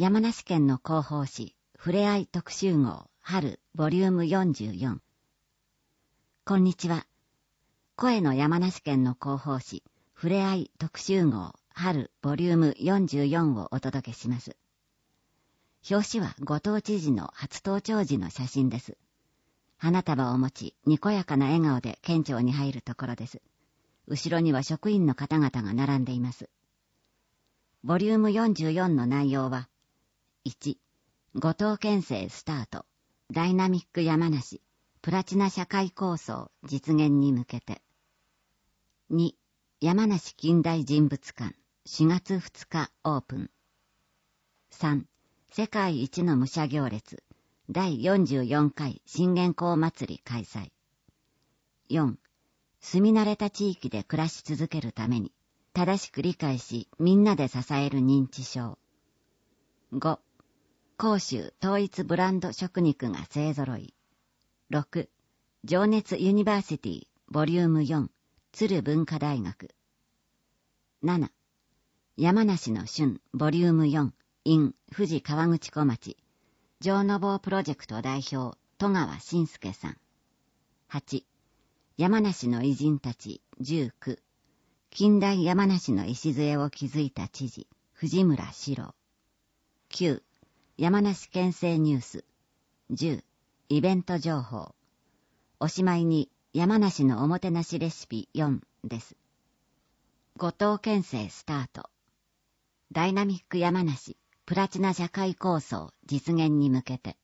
山梨県の広報誌、ふれあい特集号、春、ボリューム44。こんにちは。声の山梨県の広報誌、ふれあい特集号、春、ボリューム44をお届けします。表紙は後藤知事の初登庁時の写真です。花束を持ち、にこやかな笑顔で県庁に入るところです。後ろには職員の方々が並んでいます。ボリューム44の内容は、1後藤県政スタートダイナミック山梨プラチナ社会構想実現に向けて2山梨近代人物館4月2日オープン3世界一の武者行列第44回信玄公祭り開催4住み慣れた地域で暮らし続けるために正しく理解しみんなで支える認知症5甲州統一ブランド食肉が勢ぞろい。6、情熱ユニバーシティ、ボリューム4、鶴文化大学。7、山梨の春、ボリューム4、in 富士河口湖町、上野坊プロジェクト代表、戸川信介さん。8、山梨の偉人たち、19、近代山梨の礎を築いた知事、藤村四郎。9、山梨県政ニュース10イベント情報おしまいに山梨のおもてなしレシピ4です後藤県政スタートダイナミック山梨プラチナ社会構想実現に向けて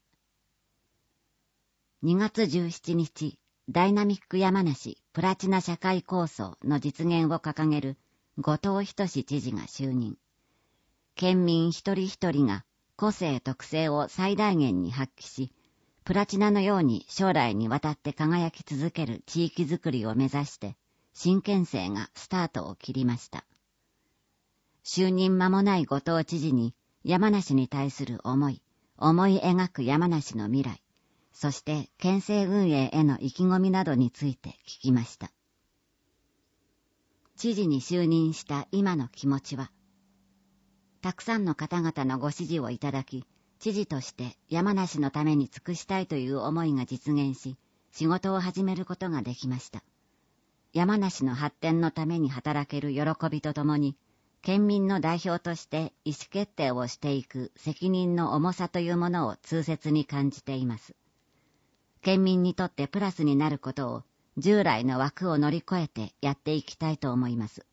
2月17日ダイナミック山梨プラチナ社会構想の実現を掲げる後藤仁知事が就任県民一人一人が個性特性を最大限に発揮し、プラチナのように将来にわたって輝き続ける地域づくりを目指して、新県政がスタートを切りました。就任間もない後藤知事に山梨に対する思い、思い描く山梨の未来、そして県政運営への意気込みなどについて聞きました。知事に就任した今の気持ちは、たくさんの方々のご支持をいただき、知事として山梨のために尽くしたいという思いが実現し、仕事を始めることができました。山梨の発展のために働ける喜びとともに、県民の代表として意思決定をしていく責任の重さというものを痛切に感じています。県民にとってプラスになることを従来の枠を乗り越えてやっていきたいと思います。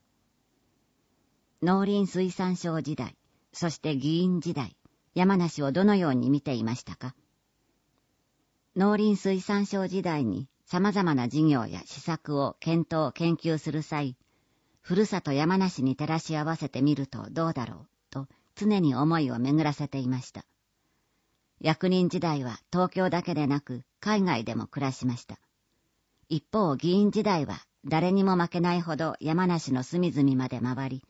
農林水産省時代、そして議員時代、山梨をどのように見ていましたか農林水産省時代に様々な事業や施策を検討・研究する際、ふるさと山梨に照らし合わせてみるとどうだろうと常に思いを巡らせていました。役人時代は東京だけでなく海外でも暮らしました。一方議員時代は誰にも負けないほど山梨の隅々まで回り、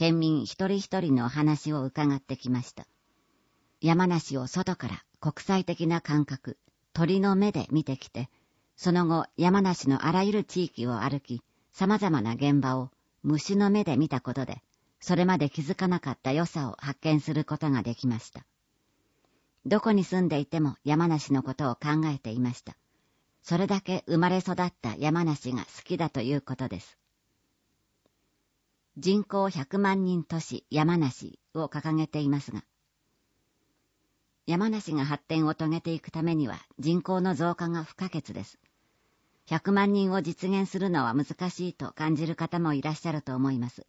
県民一人一人のお話を伺ってきました。山梨を外から国際的な感覚、鳥の目で見てきて、その後山梨のあらゆる地域を歩き、様々な現場を虫の目で見たことで、それまで気づかなかった良さを発見することができました。どこに住んでいても山梨のことを考えていました。それだけ生まれ育った山梨が好きだということです。人口100万人都市山梨を掲げていますが、山梨が発展を遂げていくためには人口の増加が不可欠です。100万人を実現するのは難しいと感じる方もいらっしゃると思います。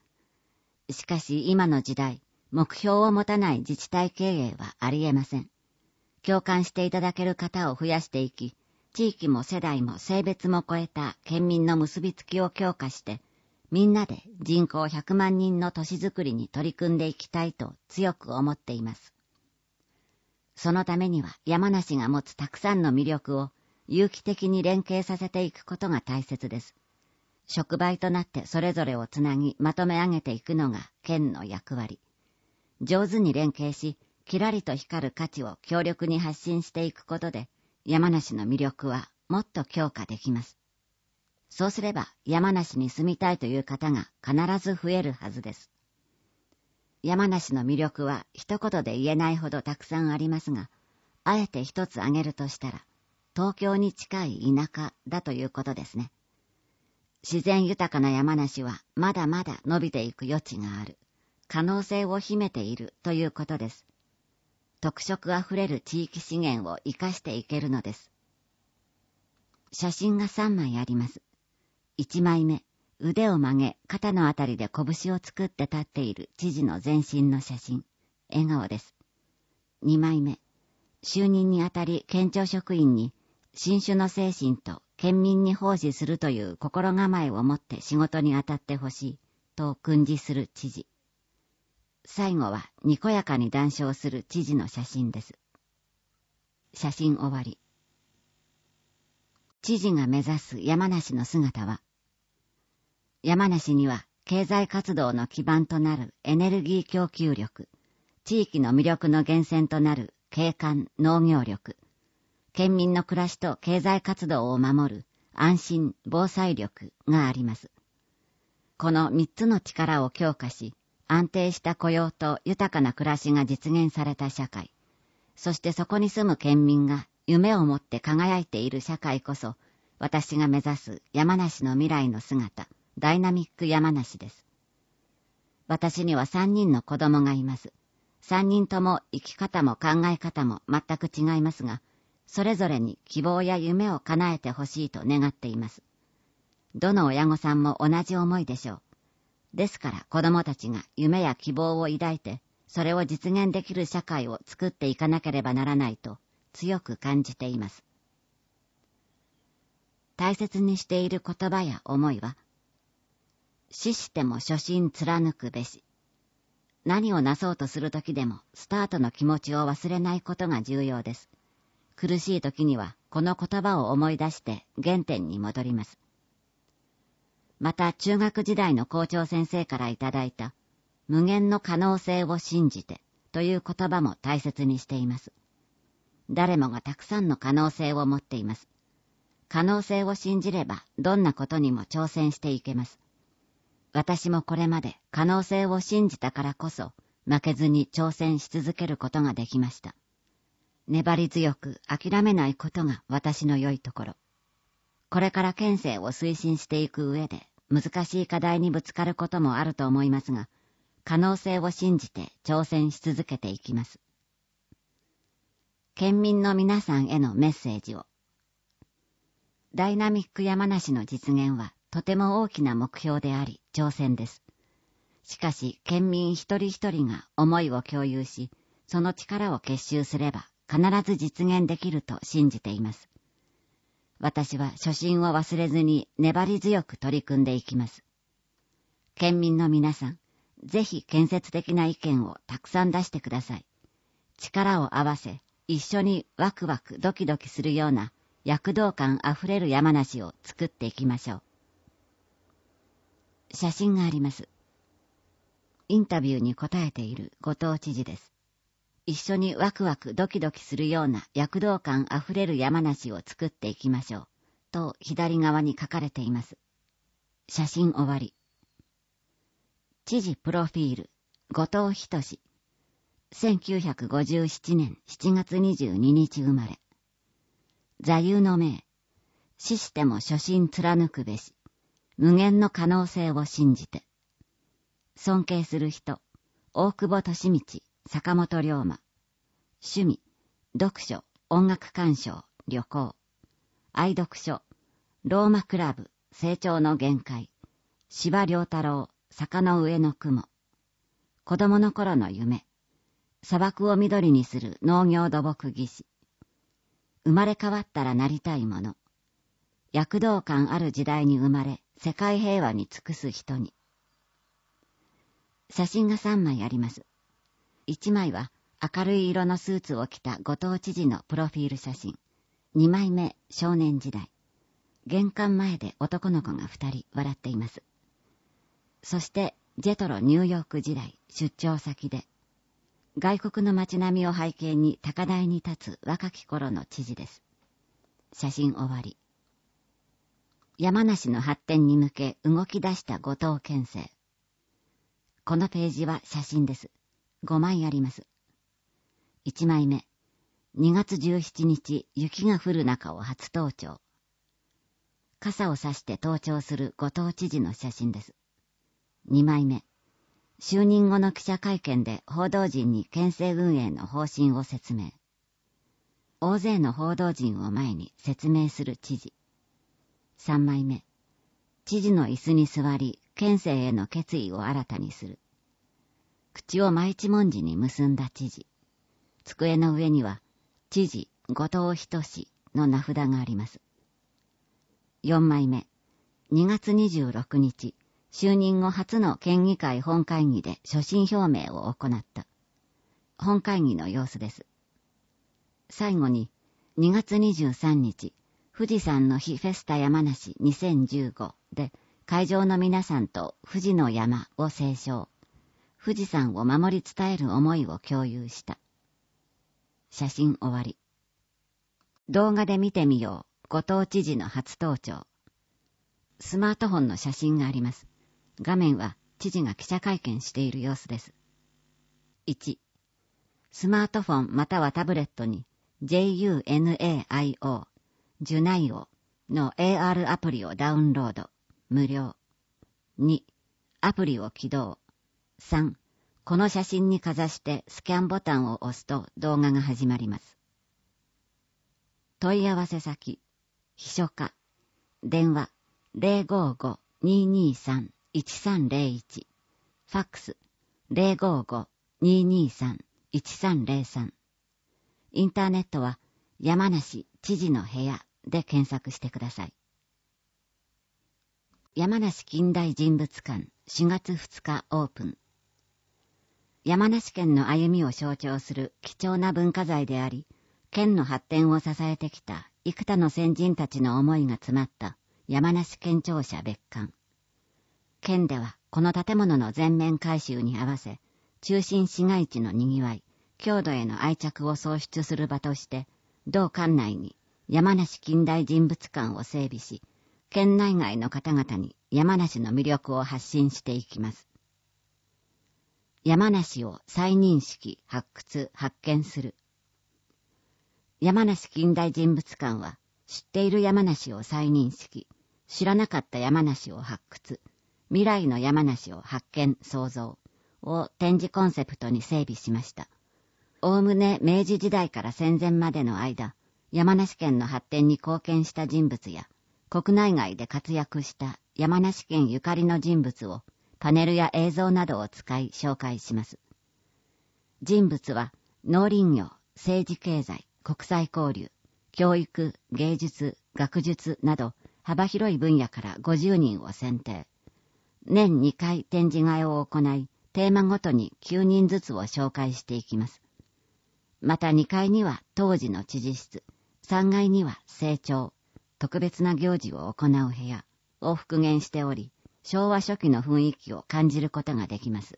しかし今の時代、目標を持たない自治体経営はありえません。共感していただける方を増やしていき、地域も世代も性別も超えた県民の結びつきを強化して、みんなで人口100万人の都市づくりに取り組んでいきたいと強く思っています。そのためには山梨が持つたくさんの魅力を有機的に連携させていくことが大切です。触媒となってそれぞれをつなぎまとめ上げていくのが県の役割。上手に連携し、きらりと光る価値を強力に発信していくことで、山梨の魅力はもっと強化できます。そうすれば山梨に住みたいという方が必ず増えるはずです。山梨の魅力は一言で言えないほどたくさんありますが、あえて一つ挙げるとしたら、東京に近い田舎だということですね。自然豊かな山梨はまだまだ伸びていく余地がある。可能性を秘めているということです。特色あふれる地域資源を活かしていけるのです。写真が3枚あります。一枚目、腕を曲げ、肩のあたりで拳を作って立っている知事の全身の写真。笑顔です。二枚目、就任にあたり県庁職員に、新種の精神と県民に奉仕するという心構えを持って仕事に当たってほしい、と訓示する知事。最後は、にこやかに談笑する知事の写真です。写真終わり。知事が目指す山梨の姿は、山梨には経済活動の基盤となるエネルギー供給力、地域の魅力の源泉となる景観・農業力、県民の暮らしと経済活動を守る安心・防災力があります。この3つの力を強化し、安定した雇用と豊かな暮らしが実現された社会、そしてそこに住む県民が夢を持って輝いている社会こそ、私が目指す山梨の未来の姿。ダイナミック山梨です。私には3人の子供がいます。3人とも生き方も考え方も全く違いますが、それぞれに希望や夢を叶えてほしいと願っています。どの親御さんも同じ思いでしょう。ですから子供たちが夢や希望を抱いて、それを実現できる社会を作っていかなければならないと強く感じています。大切にしている言葉や思いは、死しても初心貫くべし。何をなそうとする時でも、スタートの気持ちを忘れないことが重要です。苦しい時には、この言葉を思い出して原点に戻ります。また、中学時代の校長先生からいただいた、無限の可能性を信じてという言葉も大切にしています。誰もがたくさんの可能性を持っています。可能性を信じれば、どんなことにも挑戦していけます。私もこれまで可能性を信じたからこそ、負けずに挑戦し続けることができました。粘り強く諦めないことが私の良いところ。これから県政を推進していく上で、難しい課題にぶつかることもあると思いますが、可能性を信じて挑戦し続けていきます。県民の皆さんへのメッセージを。ダイナミック山梨の実現はとても大きな目標であり挑戦です。しかし県民一人一人が思いを共有し、その力を結集すれば必ず実現できると信じています。私は初心を忘れずに粘り強く取り組んでいきます。県民の皆さん、ぜひ建設的な意見をたくさん出してください。力を合わせ、一緒にワクワクドキドキするような躍動感あふれる山梨を作っていきましょう。写真があります。インタビューに答えている後藤知事です。一緒にワクワクドキドキするような躍動感あふれる山梨を作っていきましょう。と左側に書かれています。写真終わり。知事プロフィール、後藤仁1957年7月22日生まれ。座右の銘、死しても初心貫くべし。無限の可能性を信じて。尊敬する人、大久保利道、坂本龍馬。趣味、読書、音楽鑑賞、旅行。愛読書、ローマクラブ、成長の限界。芝良太郎、坂の上の雲。子供の頃の夢。砂漠を緑にする農業土木技師。生まれ変わったらなりたいもの。躍動感ある時代に生まれ、世界平和に尽くす人に。写真が3枚あります。1枚は明るい色のスーツを着た後藤知事のプロフィール写真。2枚目、少年時代。玄関前で男の子が2人笑っています。そして、ジェトロニューヨーク時代、出張先で。外国の街並みを背景に高台に立つ若き頃の知事です。写真終わり。山梨の発展に向け動き出した後藤県政。このページは写真です。5枚あります。1枚目。2月17日、雪が降る中を初登庁。傘を差して登庁する後藤知事の写真です。2枚目。就任後の記者会見で報道陣に県政運営の方針を説明。大勢の報道陣を前に説明する知事。3枚目。知事の椅子に座り、県政への決意を新たにする。口を毎一文字に結んだ知事。机の上には、知事、後藤仁の名札があります。4枚目。2月26日、就任後初の県議会本会議で所信表明を行った。本会議の様子です。最後に、2月23日、富士山の日フェスタ山梨2015で会場の皆さんと富士の山を斉唱。富士山を守り伝える思いを共有した。写真終わり。動画で見てみよう。後藤知事の初登庁。スマートフォンの写真があります。画面は知事が記者会見している様子です。1、スマートフォンまたはタブレットに JUNAIO ジュナイオの AR アプリをダウンロード。無料。2、アプリを起動。3、この写真にかざしてスキャンボタンを押すと動画が始まります。問い合わせ先、秘書課、電話055-223-1301、ファックス055-223-1303、インターネットは山梨知事の部屋で検索してください。山梨近代人物館4月2日オープン。山梨県の歩みを象徴する貴重な文化財であり、県の発展を支えてきた幾多の先人たちの思いが詰まった山梨県庁舎別館。県ではこの建物の全面改修に合わせ、中心市街地のにぎわい、郷土への愛着を創出する場として、同館内に山梨近代人物館を整備し、県内外の方々に山梨の魅力を発信していきます。山梨を再認識、発掘、発見する。山梨近代人物館は、知っている山梨を再認識、知らなかった山梨を発掘、未来の山梨を発見、創造を展示コンセプトに整備しました。おおむね明治時代から戦前までの間、山梨県の発展に貢献した人物や、国内外で活躍した山梨県ゆかりの人物をパネルや映像などを使い紹介します。人物は農林業、政治経済、国際交流、教育、芸術、学術など幅広い分野から50人を選定。年2回展示会を行い、テーマごとに9人ずつを紹介していきます。また2階には当時の知事室、3階には成長、特別な行事を行う部屋を復元しており、昭和初期の雰囲気を感じることができます。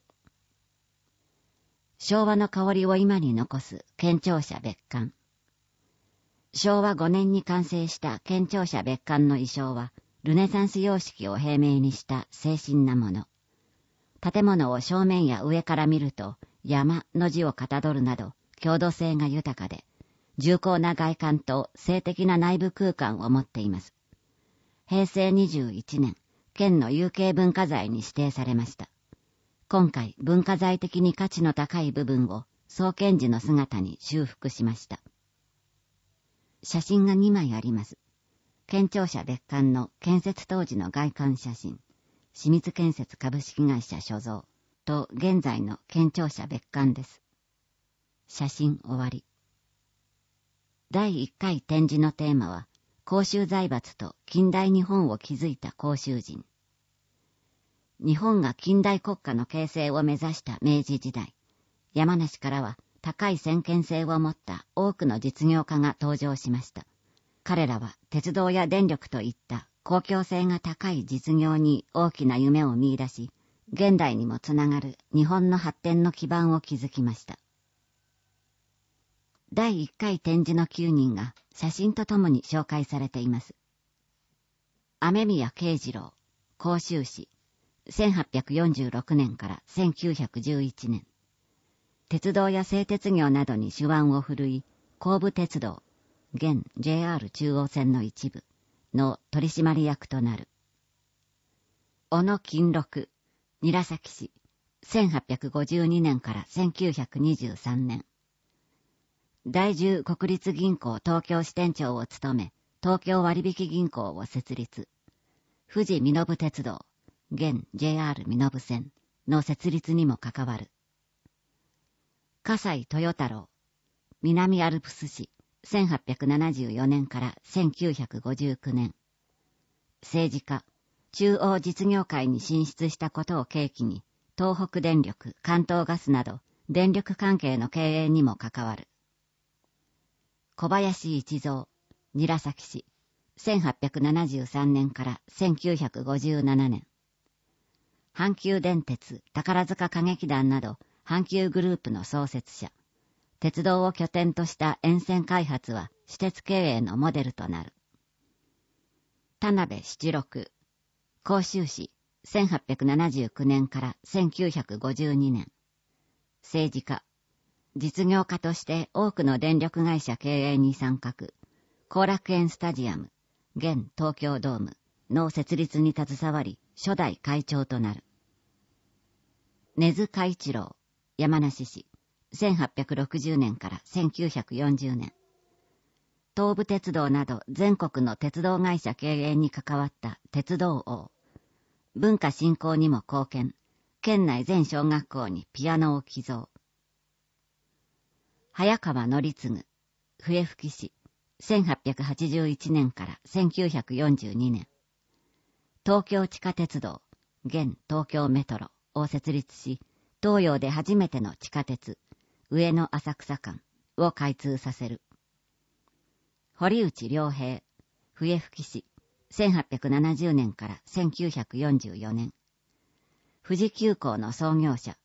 昭和の香りを今に残す県庁舎別館。昭和5年に完成した県庁舎別館の衣装は、ルネサンス様式を平明にした精神なもの。建物を正面や上から見ると、山の字をかたどるなど、郷土性が豊かで、重厚な外観と性的な内部空間を持っています。平成21年、県の有形文化財に指定されました。今回、文化財的に価値の高い部分を創建時の姿に修復しました。写真が2枚あります。県庁舎別館の建設当時の外観写真、清水建設株式会社所蔵と現在の県庁舎別館です。写真終わり。第1回展示のテーマは、公衆財閥と近代日本を築いた公衆人。日本が近代国家の形成を目指した明治時代、山梨からは高い先見性を持った多くの実業家が登場しました。彼らは鉄道や電力といった公共性が高い実業に大きな夢を見出し、現代にもつながる日本の発展の基盤を築きました。第1回展示の9人が写真とともに紹介されています。雨宮慶次郎、甲州市、1846年から1911年。鉄道や製鉄業などに手腕を振るい、神武鉄道、現 JR 中央線の一部の取締役となる。小野金六、韮崎市、1852年から1923年。第10国立銀行東京支店長を務め、東京割引銀行を設立。富士身延鉄道、現 JR 身延線の設立にも関わる。葛西豊太郎、南アルプス市、1874年から1959年。政治家、中央実業界に進出したことを契機に、東北電力、関東ガスなど、電力関係の経営にも関わる。小林一蔵、韮崎氏、1873年から1957年。阪急電鉄、宝塚歌劇団など、阪急グループの創設者。鉄道を拠点とした沿線開発は、私鉄経営のモデルとなる。田辺七六、甲州市、1879年から1952年。政治家、実業家として多くの電力会社経営に参画、後楽園スタジアム、現東京ドームの設立に携わり、初代会長となる。根津海一郎、山梨市、1860年から1940年。東武鉄道など全国の鉄道会社経営に関わった鉄道王。文化振興にも貢献。県内全小学校にピアノを寄贈。早川則次、笛吹市、1881年から1942年。東京地下鉄道、現東京メトロを設立し、東洋で初めての地下鉄、上野浅草間を開通させる。堀内良平、笛吹市、1870年から1944年。富士急行の創業者、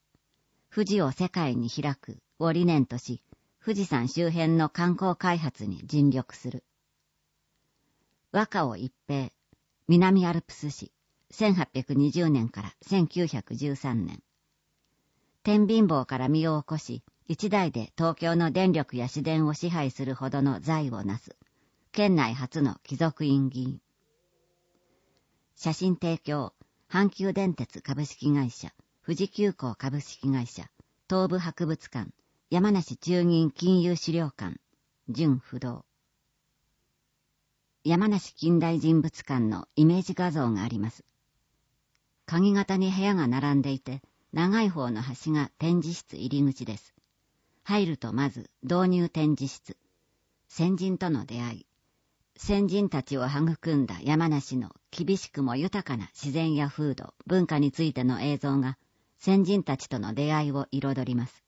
富士を世界に開くを理念とし、富士山周辺の観光開発に尽力する。和歌を一平、南アルプス市、1820年から1913年。天秤棒から身を起こし、一代で東京の電力や市電を支配するほどの財をなす、県内初の貴族院議員。写真提供、阪急電鉄株式会社、富士急行株式会社、東武博物館、山梨中銀金融資料館、純不動。山梨近代人物館のイメージ画像があります。鍵型に部屋が並んでいて、長い方の端が展示室入り口です。入るとまず、導入展示室。先人との出会い。先人たちを育んだ山梨の厳しくも豊かな自然や風土、文化についての映像が、先人たちとの出会いを彩ります。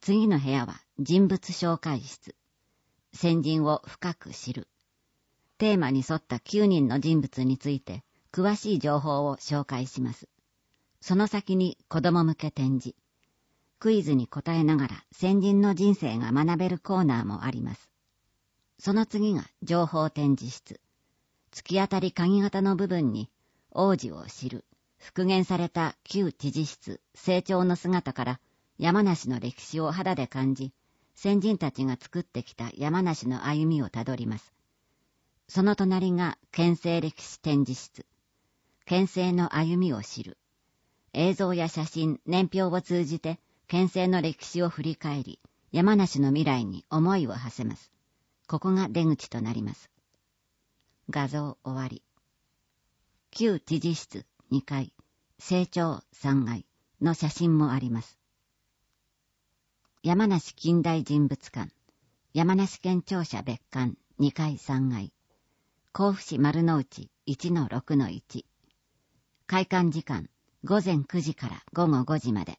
次の部屋は人物紹介室。先人を深く知る。テーマに沿った9人の人物について詳しい情報を紹介します。その先に子供向け展示。クイズに答えながら先人の人生が学べるコーナーもあります。その次が情報展示室。突き当たり鍵型の部分に王子を知る、復元された旧知事室、成長の姿から山梨の歴史を肌で感じ、先人たちが作ってきた山梨の歩みをたどります。その隣が県政歴史展示室。県政の歩みを知る。映像や写真、年表を通じて、県政の歴史を振り返り、山梨の未来に思いを馳せます。ここが出口となります。画像終わり。旧知事室2階、成長3階の写真もあります。山梨近代人物館、山梨県庁舎別館2階3階、甲府市丸の内1-6-1。開館時間、午前9時から午後5時まで。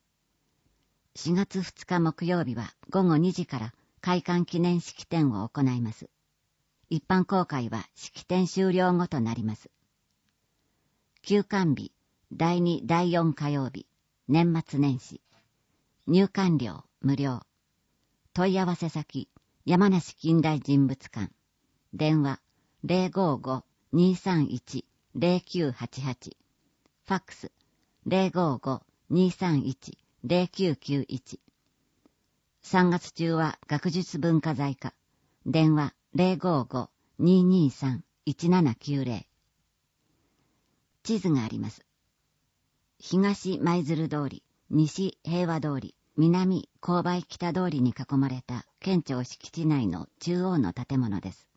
4月2日木曜日は午後2時から開館記念式典を行います。一般公開は式典終了後となります。休館日、第2、第4火曜日、年末年始。入館料、無料。問い合わせ先、山梨近代人物館。電話、055-231-0988。ファックス、055-231-0991。3月中は学術文化財課。電話、055-223-1790。地図があります。東舞鶴通り、西平和通り、南勾配北通りに囲まれた県庁敷地内の中央の建物です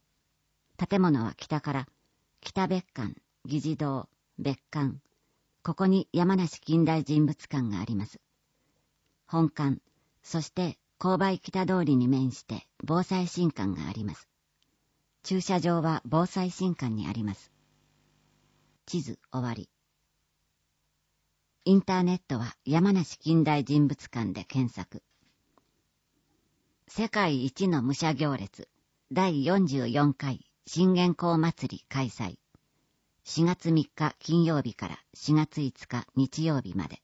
建物は北から北別館議事堂別館ここに山梨近代人物館があります本館そして勾配北通りに面して防災新館があります駐車場は防災新館にあります地図終わりインターネットは山梨近代人物館で検索。世界一の武者行列第44回新元公祭り開催。4月3日金曜日から4月5日日曜日まで。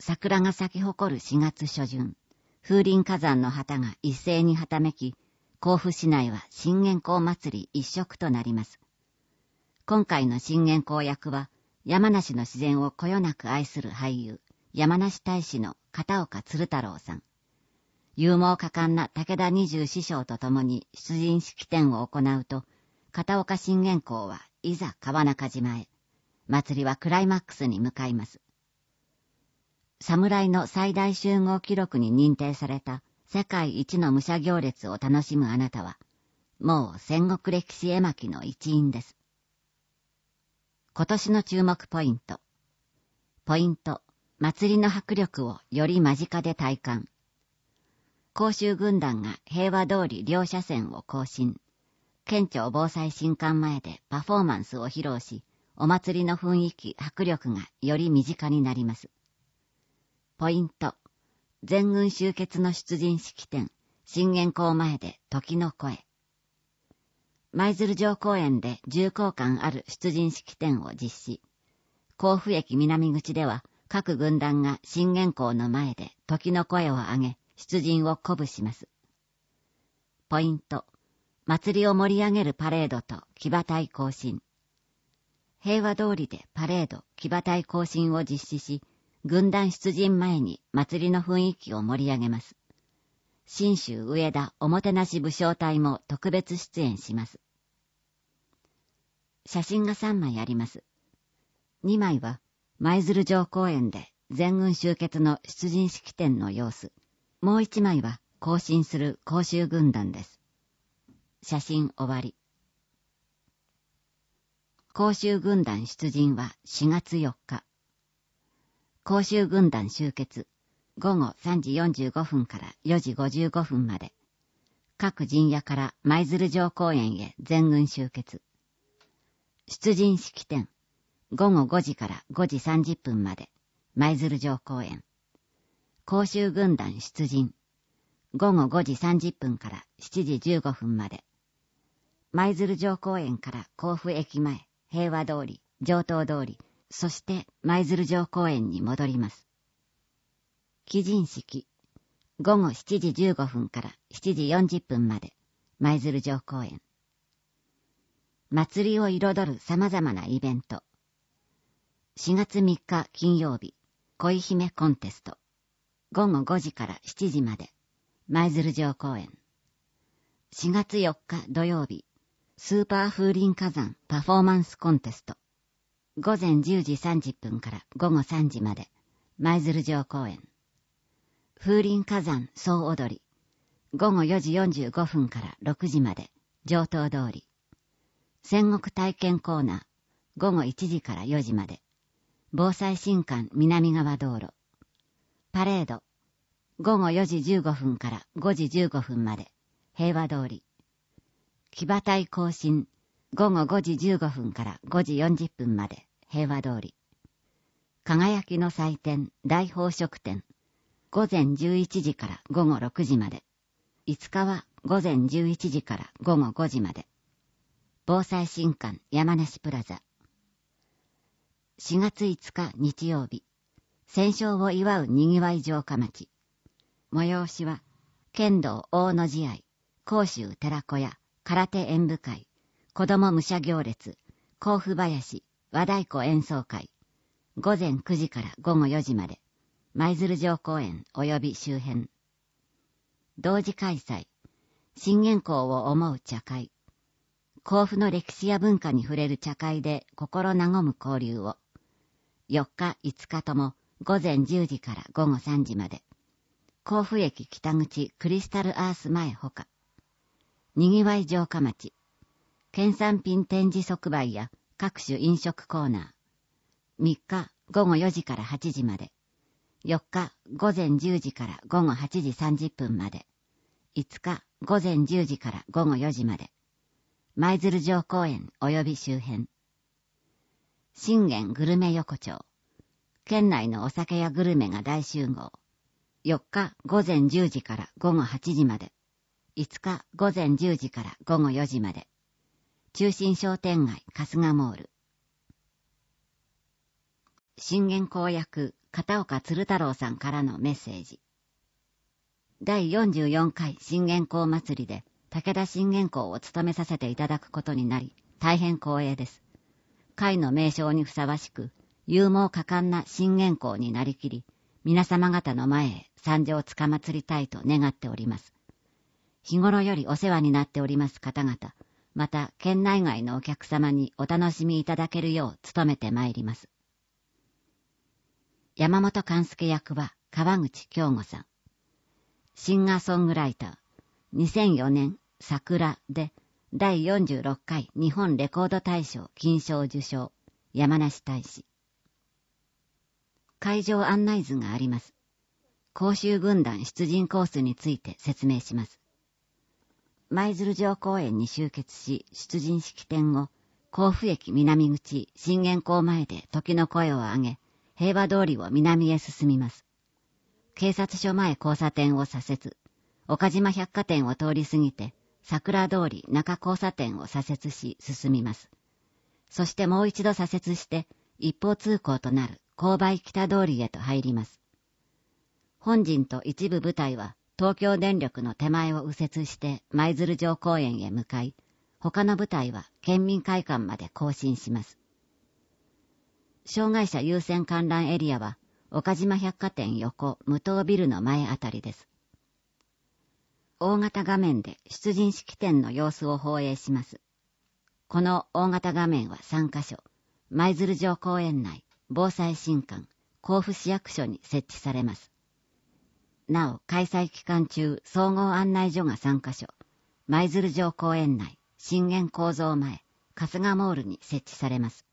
桜が咲き誇る4月初旬、風林火山の旗が一斉にはためき、甲府市内は新元公祭り一色となります。今回の新元公役は、山梨の自然をこよなく愛する俳優、山梨大使の片岡鶴太郎さん。勇猛果敢な武田二十師匠と共に出陣式典を行うと、片岡信玄公はいざ川中島へ。祭りはクライマックスに向かいます。侍の最大集合記録に認定された世界一の武者行列を楽しむあなたは、もう戦国歴史絵巻の一員です。今年の注目ポイント。ポイント、祭りの迫力をより間近で体感。甲州軍団が平和通り両車線を更新。県庁防災新館前でパフォーマンスを披露し、お祭りの雰囲気、迫力がより身近になります。ポイント、全軍集結の出陣式典、信玄校前で時の声。舞鶴城公園で重厚感ある出陣式典を実施。甲府駅南口では各軍団が信玄校の前で時の声を上げ、出陣を鼓舞します。ポイント。祭りを盛り上げるパレードと騎馬隊行進。平和通りでパレード、騎馬隊行進を実施し、軍団出陣前に祭りの雰囲気を盛り上げます。新州上田おもてなし武将隊も特別出演します。写真が3枚あります。2枚は舞鶴城公園で全軍集結の出陣式典の様子。もう1枚は行進する甲州軍団です。写真終わり。甲州軍団出陣は4月4日。甲州軍団集結午後3時45分から4時55分まで、各陣屋から舞鶴城公園へ全軍集結。出陣式典、午後5時から5時30分まで、舞鶴城公園。甲州軍団出陣、午後5時30分から7時15分まで。舞鶴城公園から甲府駅前、平和通り、上等通り、そして舞鶴城公園に戻ります。基人式。午後7時15分から7時40分まで、舞鶴城公園。祭りを彩る様々なイベント。4月3日金曜日、恋姫コンテスト。午後5時から7時まで、舞鶴城公園。4月4日土曜日、スーパー風林火山パフォーマンスコンテスト。午前10時30分から午後3時まで、舞鶴城公園。風林火山総踊り。午後4時45分から6時まで、上等通り。戦国体験コーナー、午後1時から4時まで。防災新館南側道路。パレード、午後4時15分から5時15分まで、平和通り。騎馬隊行進、午後5時15分から5時40分まで、平和通り。輝きの祭典、大宝飾展、午前11時から午後6時まで。5日は午前11時から午後5時まで。防災新館山梨プラザ。4月5日日曜日。戦勝を祝うにぎわい城下町。催しは、剣道大野試合、甲州寺子屋、空手演舞会、子供武者行列、甲府林、和太鼓演奏会。午前9時から午後4時まで。舞鶴城公園及び周辺。同時開催、信玄公を思う茶会。甲府の歴史や文化に触れる茶会で心和む交流を。4日、5日とも午前10時から午後3時まで。甲府駅北口クリスタルアース前ほか。にぎわい城下町。県産品展示即売や各種飲食コーナー。3日午後4時から8時まで。4日午前10時から午後8時30分まで、5日午前10時から午後4時まで、舞鶴城公園及び周辺、信玄グルメ横丁、県内のお酒やグルメが大集合、4日午前10時から午後8時まで、5日午前10時から午後4時まで、中心商店街春日モール、信玄公約片岡鶴太郎さんからのメッセージ。第44回信玄公祭りで武田信玄公を務めさせていただくことになり、大変光栄です。会の名称にふさわしく、勇猛果敢な信玄公になりきり、皆様方の前へ参上つかまつりたいと願っております。日頃よりお世話になっております方々、また県内外のお客様にお楽しみいただけるよう努めてまいります。山本勘介役は川口京吾さん。シンガーソングライター、2004年、桜で第46回日本レコード大賞金賞受賞、山梨大使。会場案内図があります。甲州軍団出陣コースについて説明します。舞鶴城公園に集結し、出陣式典後、甲府駅南口、新元港前で時の声を上げ、平和通りを南へ進みます。警察署前交差点を左折、岡島百貨店を通り過ぎて、桜通り中交差点を左折し進みます。そしてもう一度左折して、一方通行となる勾配北通りへと入ります。本陣と一部部隊は東京電力の手前を右折して舞鶴城公園へ向かい、他の部隊は県民会館まで行進します。障害者優先観覧エリアは、岡島百貨店横無糖ビルの前あたりです。大型画面で出陣式典の様子を放映します。この大型画面は3カ所、舞鶴城公園内、防災新館、甲府市役所に設置されます。なお、開催期間中、総合案内所が3カ所、舞鶴城公園内、震源構造前、春日モールに設置されます。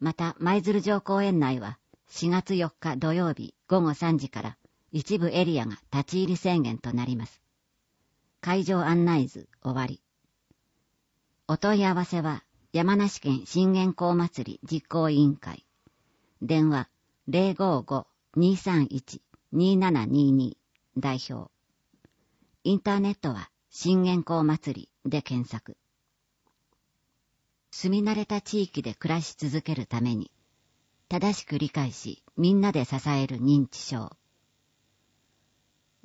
また、舞鶴城公園内は、4月4日土曜日午後3時から一部エリアが立ち入り制限となります。会場案内図終わり。お問い合わせは山梨県信玄公祭り実行委員会。電話055-231-2722代表。インターネットは信玄公祭りで検索。住み慣れた地域で暮らし続けるために、正しく理解し、みんなで支える認知症。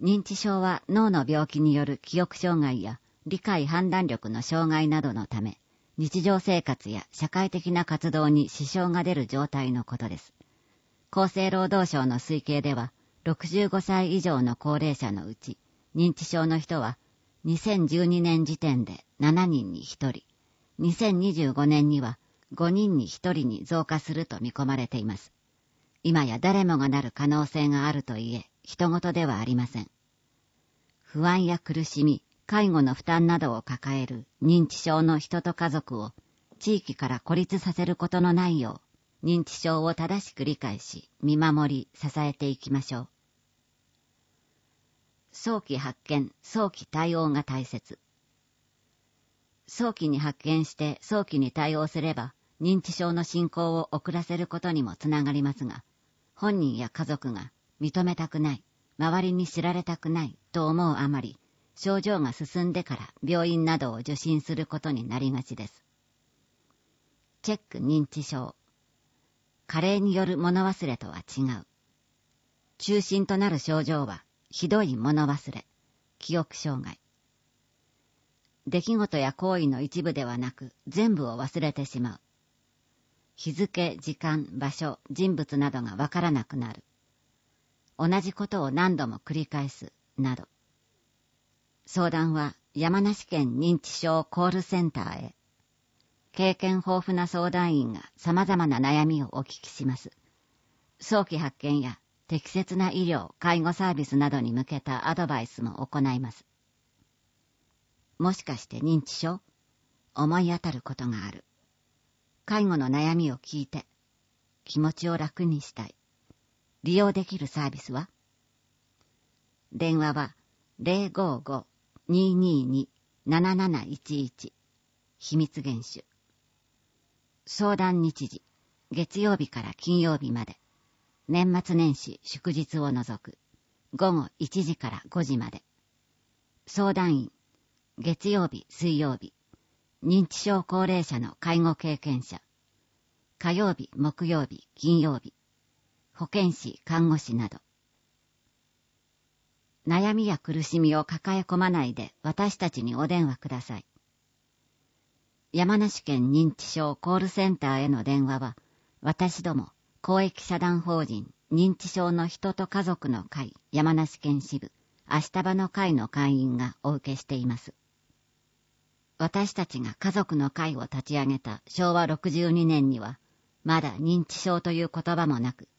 認知症は脳の病気による記憶障害や理解判断力の障害などのため、日常生活や社会的な活動に支障が出る状態のことです。厚生労働省の推計では、65歳以上の高齢者のうち、認知症の人は2012年時点で7人に1人、2025年には5人に1人に増加すると見込まれています。今や誰もがなる可能性があるといえ、人事ではありません。不安や苦しみ、介護の負担などを抱える認知症の人と家族を地域から孤立させることのないよう、認知症を正しく理解し、見守り、支えていきましょう。早期発見、早期対応が大切。早期に発見して早期に対応すれば、認知症の進行を遅らせることにもつながりますが、本人や家族が認めたくない、周りに知られたくないと思うあまり、症状が進んでから病院などを受診することになりがちです。チェック認知症。加齢による物忘れとは違う。中心となる症状は、ひどい物忘れ、記憶障害、出来事や行為の一部ではなく全部を忘れてしまう。日付、時間、場所、人物などがわからなくなる。同じことを何度も繰り返す、など。相談は山梨県認知症コールセンターへ。経験豊富な相談員が様々な悩みをお聞きします。早期発見や適切な医療、介護サービスなどに向けたアドバイスも行います。もしかして認知症思い当たることがある。介護の悩みを聞いて、気持ちを楽にしたい。利用できるサービスは電話は055-222-7711秘密厳守。相談日時、月曜日から金曜日まで、年末年始祝日を除く、午後1時から5時まで。相談員、月曜日、水曜日、認知症高齢者の介護経験者、火曜日、木曜日、金曜日、保健師、看護師など、悩みや苦しみを抱え込まないで私たちにお電話ください。山梨県認知症コールセンターへの電話は、私ども公益社団法人認知症の人と家族の会山梨県支部、明日場の会の会員がお受けしています。私たちが家族の会を立ち上げた昭和62年には、まだ認知症という言葉もなく、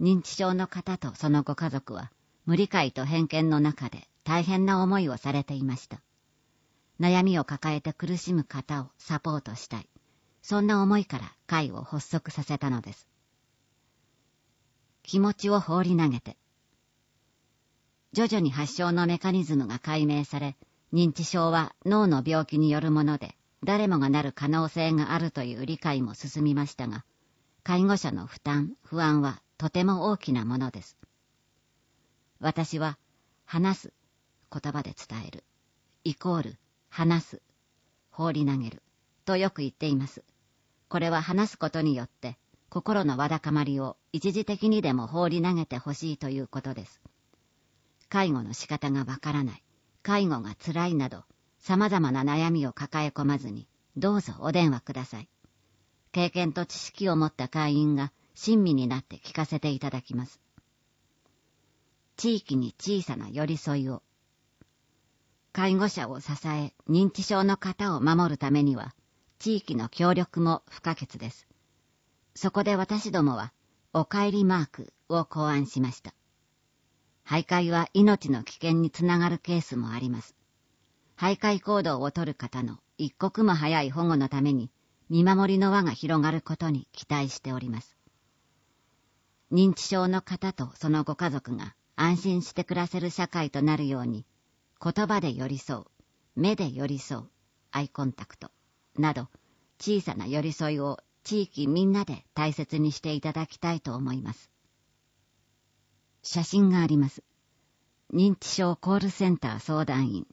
認知症の方とそのご家族は、無理解と偏見の中で大変な思いをされていました。悩みを抱えて苦しむ方をサポートしたい。そんな思いから会を発足させたのです。気持ちを放り投げて。徐々に発症のメカニズムが解明され、認知症は脳の病気によるもので、誰もがなる可能性があるという理解も進みましたが、介護者の負担、不安はとても大きなものです。私は、話す、言葉で伝える、イコール、話す、放り投げる、とよく言っています。これは話すことによって、心のわだかまりを一時的にでも放り投げてほしいということです。介護の仕方がわからない。介護が辛いなど、様々な悩みを抱え込まずに、どうぞお電話ください。経験と知識を持った会員が親身になって聞かせていただきます。地域に小さな寄り添いを。介護者を支え、認知症の方を守るためには、地域の協力も不可欠です。そこで私どもは、お帰りマークを考案しました。徘徊は命の危険につながるケースもあります。徘徊行動をとる方の一刻も早い保護のために、見守りの輪が広がることに期待しております。認知症の方とそのご家族が安心して暮らせる社会となるように、言葉で寄り添う、目で寄り添う、アイコンタクトなど、小さな寄り添いを地域みんなで大切にしていただきたいと思います。写真があります。認知症コールセンター相談員、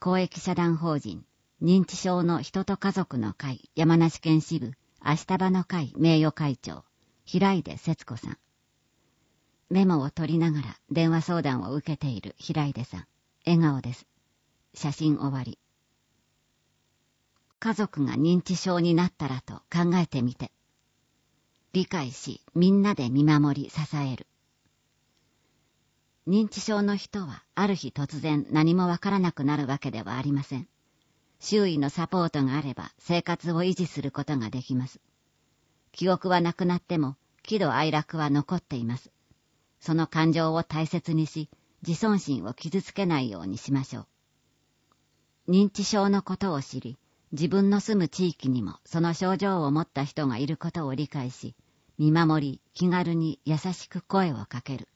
公益社団法人、認知症の人と家族の会、山梨県支部、明日場の会名誉会長、平出節子さん。メモを取りながら電話相談を受けている平出さん。笑顔です。写真終わり。家族が認知症になったらと考えてみて。理解し、みんなで見守り支える。認知症の人はある日突然何もわからなくなるわけではありません。周囲のサポートがあれば生活を維持することができます。記憶はなくなっても喜怒哀楽は残っています。その感情を大切にし、自尊心を傷つけないようにしましょう。認知症のことを知り、自分の住む地域にもその症状を持った人がいることを理解し、見守り、気軽に優しく声をかける。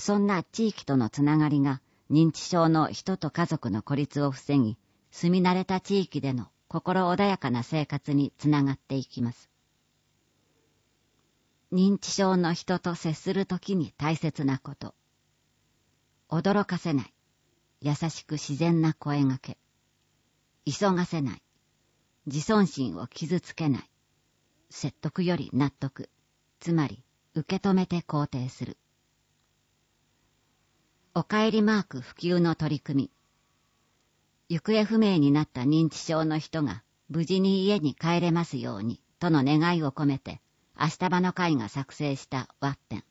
そんな地域とのつながりが認知症の人と家族の孤立を防ぎ、住み慣れた地域での心穏やかな生活につながっていきます。認知症の人と接するときに大切なこと。驚かせない。優しく自然な声がけ。急がせない。自尊心を傷つけない。説得より納得。つまり、受け止めて肯定する。おかえりマーク普及の取り組み。行方不明になった認知症の人が無事に家に帰れますようにとの願いを込めて、明日場の会が作成したワッペン。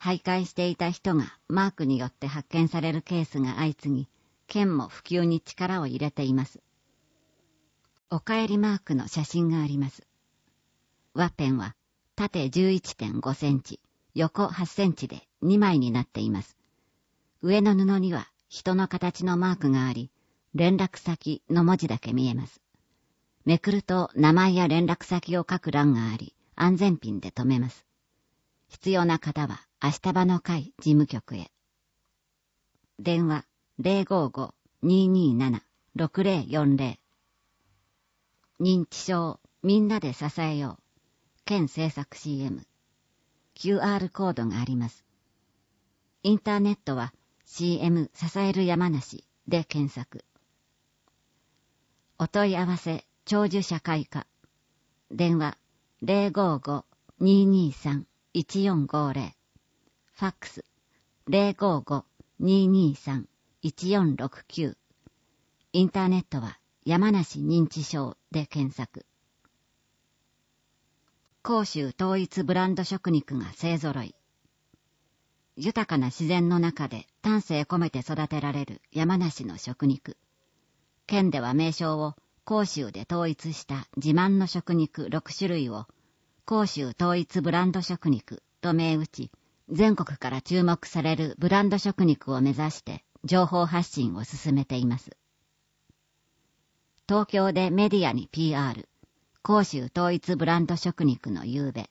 徘徊していた人がマークによって発見されるケースが相次ぎ、県も普及に力を入れています。おかえりマークの写真があります。ワッペンは縦11.5センチ、横8センチで2枚になっています。上の布には人の形のマークがあり、連絡先の文字だけ見えます。めくると名前や連絡先を書く欄があり、安全ピンで止めます。必要な方は、明日場の会事務局へ。電話055-227-6040認知症みんなで支えよう県政策 CM QR コードがありますインターネットは CM 支える山梨で検索。お問い合わせ長寿社会科。電話055-223-1450。ファックス055-223-1469。インターネットは山梨認知症で検索。甲州統一ブランド食肉が勢ぞろい。豊かな自然の中で丹精込めて育てられる山梨の食肉。県では名称を甲州で統一した自慢の食肉6種類を甲州統一ブランド食肉と銘打ち、全国から注目されるブランド食肉を目指して情報発信を進めています。東京でメディアに PR、甲州統一ブランド食肉の夕べ。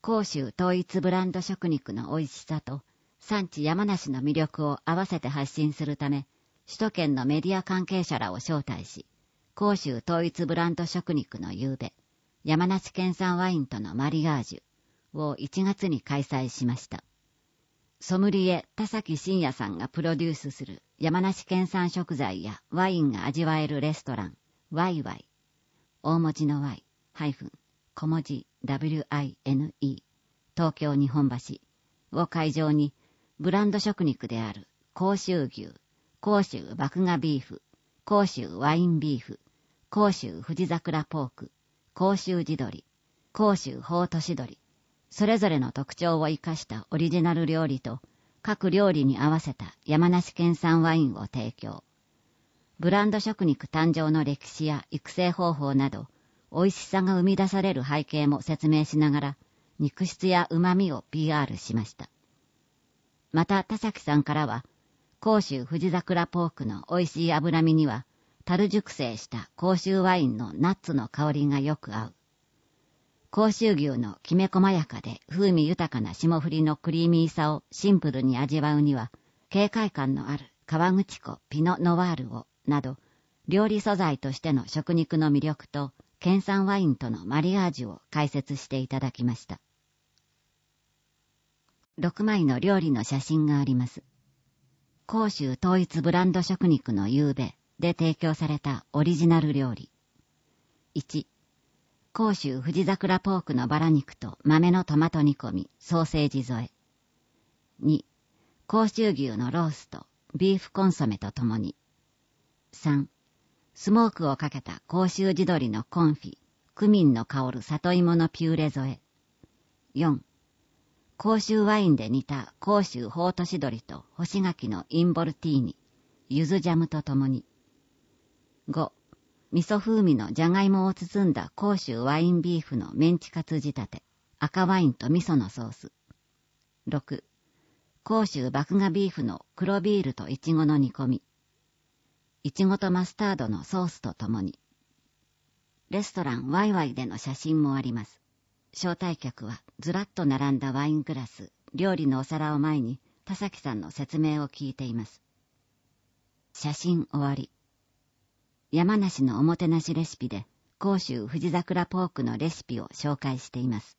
甲州統一ブランド食肉の美味しさと産地山梨の魅力を合わせて発信するため、首都圏のメディア関係者らを招待し、甲州統一ブランド食肉の夕べ、山梨県産ワインとのマリアージュを1月に開催しました。ソムリエ田崎真也さんがプロデュースする山梨県産食材やワインが味わえるレストラン、ワイワイ、大文字の Y、ハイフン、小文字 WINE、東京日本橋を会場にブランド食肉である甲州牛、甲州麦芽ビーフ、甲州ワインビーフ、甲州富士桜ポーク、甲州地鶏、甲州法都市鶏、それぞれの特徴を生かしたオリジナル料理と、各料理に合わせた山梨県産ワインを提供。ブランド食肉誕生の歴史や育成方法など、美味しさが生み出される背景も説明しながら、肉質や旨味を PR しました。また田崎さんからは、甲州富士桜ポークの美味しい脂身には、樽熟成した甲州ワインのナッツの香りがよく合う。甲州牛のきめ細やかで風味豊かな霜降りのクリーミーさをシンプルに味わうには、警戒感のある川口湖ピノ・ノワールを、など、料理素材としての食肉の魅力と、県産ワインとのマリアージュを解説していただきました。6枚の料理の写真があります。甲州統一ブランド食肉の夕べで提供されたオリジナル料理。1、甲州富桜ポークのバラ肉と豆のトマト煮込み、ソーセージ添え。2、甲州牛のロースとビーフコンソメとともに。3、スモークをかけた甲州地鶏のコンフィ、クミンの香る里芋のピューレ添え。4、甲州ワインで煮た甲州ートシド鶏と干し柿のインボルティーニ、ゆずジャムとともに。5、味噌風味のじゃがいもを包んだ甲州ワインビーフのメンチカツ仕立て、赤ワインと味噌のソース。6、甲州麦芽ビーフの黒ビールとイチゴの煮込み。イチゴとマスタードのソースとともに。レストランワイワイでの写真もあります。招待客はずらっと並んだワイングラス料理のお皿を前に田崎さんの説明を聞いています写真終わり山梨のおもてなしレシピで甲州富士桜ポークのレシピを紹介しています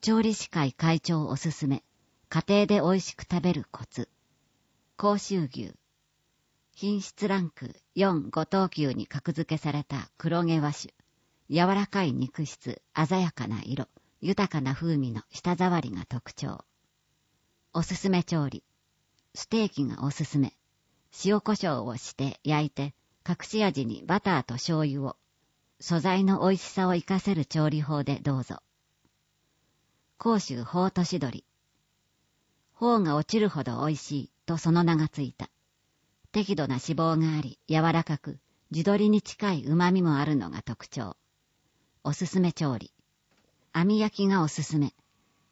調理師会会長おすすめ家庭で美味しく食べるコツ甲州牛品質ランク4 5等級に格付けされた黒毛和種柔らかい肉質、鮮やかな色、豊かな風味の舌触りが特徴。おすすめ調理。ステーキがおすすめ。塩胡椒をして焼いて、隠し味にバターと醤油を。素材の美味しさを活かせる調理法でどうぞ。甲州法都市鳥。頬が落ちるほど美味しいとその名がついた。適度な脂肪があり、柔らかく、地鶏に近い旨味もあるのが特徴。おすすめ調理網焼きがおすすめ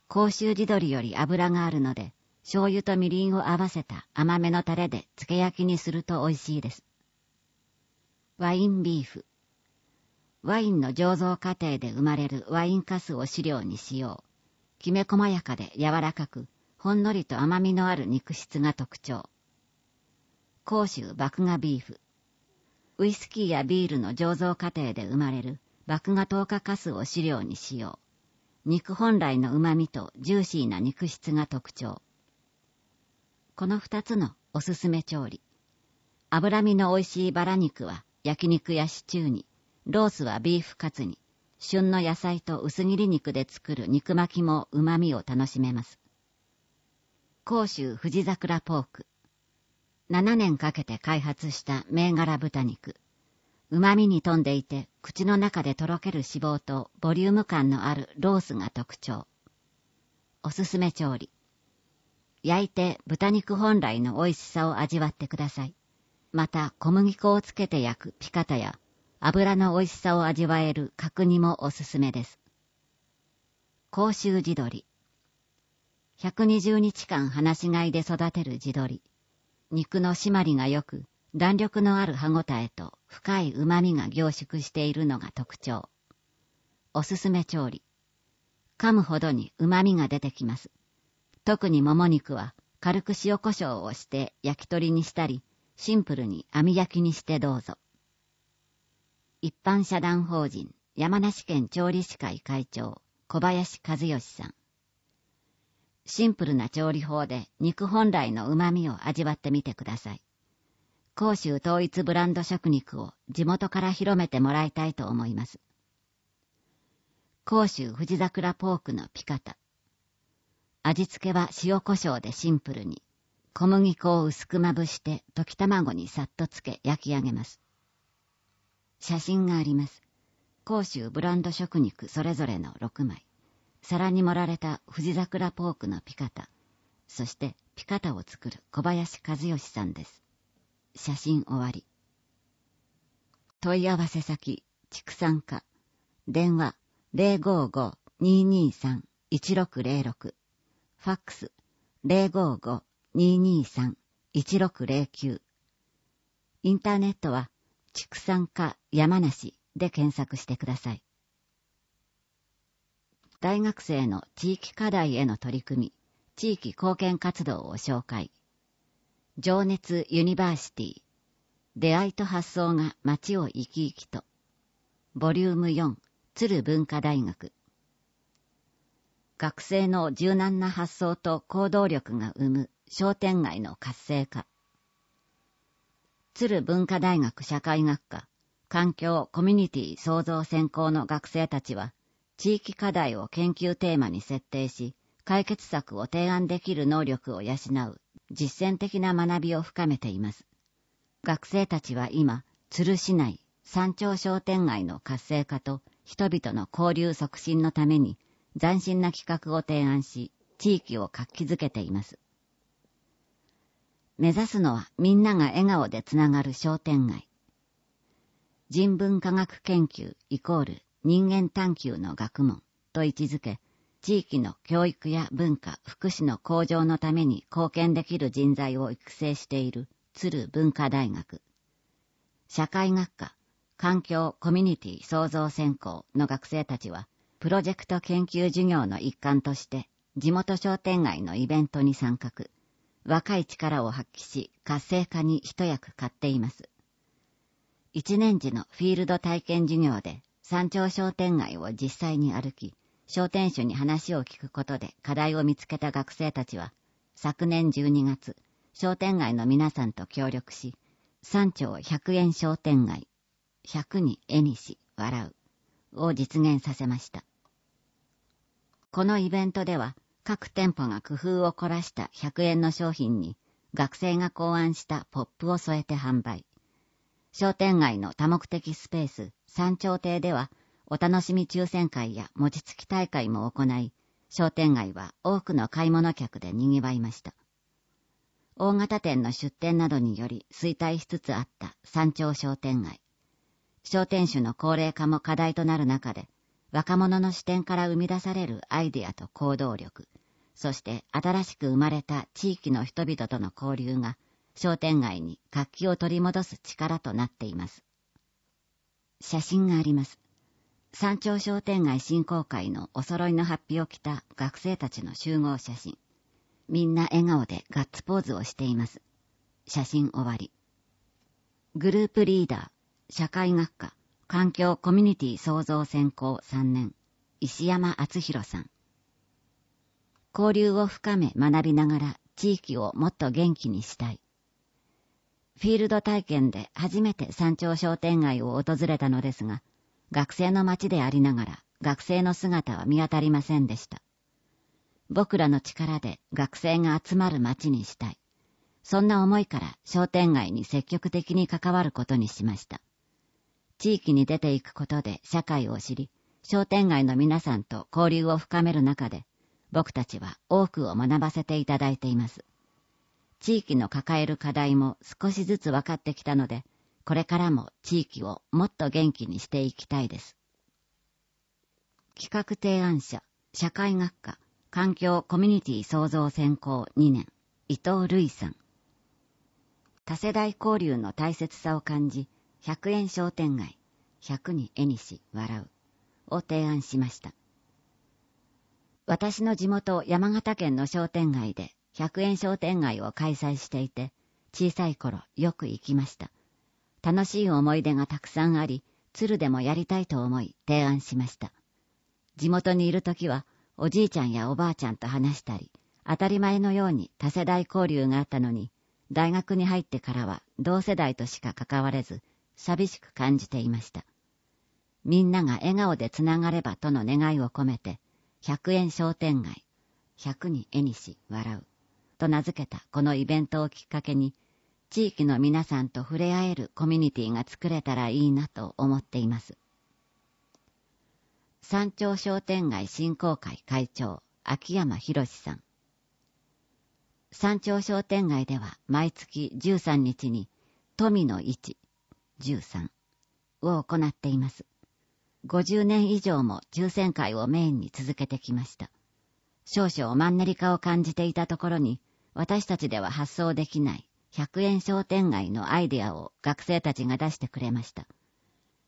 甲州地鶏より油があるので醤油とみりんを合わせた甘めのタレで漬け焼きにすると美味しいですワインビーフワインの醸造過程で生まれるワインカスを飼料に使用きめ細やかで柔らかくほんのりと甘みのある肉質が特徴甲州麦芽ビーフウイスキーやビールの醸造過程で生まれる麦芽糖化カスを飼料に使用。肉本来の旨味とジューシーな肉質が特徴。この2つのおすすめ調理。脂身の美味しいバラ肉は焼肉やシチューに、ロースはビーフカツに、旬の野菜と薄切り肉で作る肉巻きも旨味を楽しめます。甲州富士桜ポーク。7年かけて開発した銘柄豚肉。旨味に富んでいて、口の中でとろける脂肪とボリューム感のあるロースが特徴。おすすめ調理。焼いて豚肉本来の美味しさを味わってください。また、小麦粉をつけて焼くピカタや、油の美味しさを味わえる角煮もおすすめです。甲州地鶏。120日間放し飼いで育てる地鶏。肉の締まりが良く、弾力のある歯ごたえと深い旨味が凝縮しているのが特徴。おすすめ調理。噛むほどに旨味が出てきます。特にもも肉は軽く塩胡椒をして焼き鳥にしたり、シンプルに網焼きにしてどうぞ。一般社団法人山梨県調理師会会長小林和義さん。シンプルな調理法で肉本来の旨味を味わってみてください。甲州統一ブランド食肉を地元から広めてもらいたいと思います。甲州富士桜ポークのピカタ。味付けは塩胡椒でシンプルに、小麦粉を薄くまぶして溶き卵にさっとつけ焼き上げます。写真があります。甲州ブランド食肉それぞれの6枚。皿に盛られた富士桜ポークのピカタ。そしてピカタを作る小林和義さんです。写真終わり。問い合わせ先、畜産課、電話055-223-1606、ファックス055-223-1609。インターネットは、畜産課山梨で検索してください。大学生の地域課題への取り組み、地域貢献活動を紹介。情熱ユニバーシティ出会いと発想が街を生き生きとボリューム4鶴文化大学学生の柔軟な発想と行動力が生む商店街の活性化鶴文化大学社会学科環境コミュニティ創造専攻の学生たちは地域課題を研究テーマに設定し解決策を提案できる能力を養う実践的な学びを深めています。学生たちは今、都留市内、山頂商店街の活性化と人々の交流促進のために斬新な企画を提案し、地域を活気づけています。目指すのはみんなが笑顔でつながる商店街。人文科学研究イコール人間探求の学問と位置づけ、地域の教育や文化、福祉の向上のために貢献できる人材を育成している鶴文化大学。社会学科、環境コミュニティ創造専攻の学生たちは、プロジェクト研究授業の一環として、地元商店街のイベントに参画。若い力を発揮し、活性化に一役買っています。一年時のフィールド体験授業で、山頂商店街を実際に歩き、商店主に話を聞くことで課題を見つけた学生たちは、昨年12月、商店街の皆さんと協力し、三丁100円商店街、100に絵にし、笑う、を実現させました。このイベントでは、各店舗が工夫を凝らした100円の商品に、学生が考案したポップを添えて販売。商店街の多目的スペース、三丁亭では、お楽しみ抽選会や餅つき大会も行い、商店街は多くの買い物客で賑わいました。大型店の出店などにより衰退しつつあった山頂商店街。商店主の高齢化も課題となる中で、若者の視点から生み出されるアイデアと行動力、そして新しく生まれた地域の人々との交流が、商店街に活気を取り戻す力となっています。写真があります。山頂商店街振興会のお揃いの発表を着た学生たちの集合写真。みんな笑顔でガッツポーズをしています。写真終わり。グループリーダー、社会学科、環境コミュニティ創造専攻3年、石山敦弘さん。交流を深め学びながら地域をもっと元気にしたい。フィールド体験で初めて山頂商店街を訪れたのですが、学生の街でありながら学生の姿は見当たりませんでした。僕らの力で学生が集まる街にしたい。そんな思いから商店街に積極的に関わることにしました。地域に出ていくことで社会を知り、商店街の皆さんと交流を深める中で、僕たちは多くを学ばせていただいています。地域の抱える課題も少しずつ分かってきたので、これからも地域をもっと元気にしていきたいです。企画提案者、社会学科、環境コミュニティ創造専攻2年、伊藤瑠衣さん。多世代交流の大切さを感じ、100円商店街、100に絵にし笑うを提案しました。私の地元山形県の商店街で100円商店街を開催していて、小さい頃よく行きました。楽しい思い出がたくさんあり、鶴でもやりたいと思い提案しました。地元にいる時は、おじいちゃんやおばあちゃんと話したり、当たり前のように多世代交流があったのに、大学に入ってからは同世代としか関われず、寂しく感じていました。みんなが笑顔でつながればとの願いを込めて、100円商店街、100に絵にし笑う、と名付けたこのイベントをきっかけに、地域の皆さんと触れ合えるコミュニティが作れたらいいなと思っています。山頂商店街振興会会長、秋山博さん。山頂商店街では毎月13日に富の市13を行っています。50年以上も抽選会をメインに続けてきました。少々マンネリ化を感じていたところに、私たちでは発想できない100円商店街のアイデアを学生たちが出してくれました。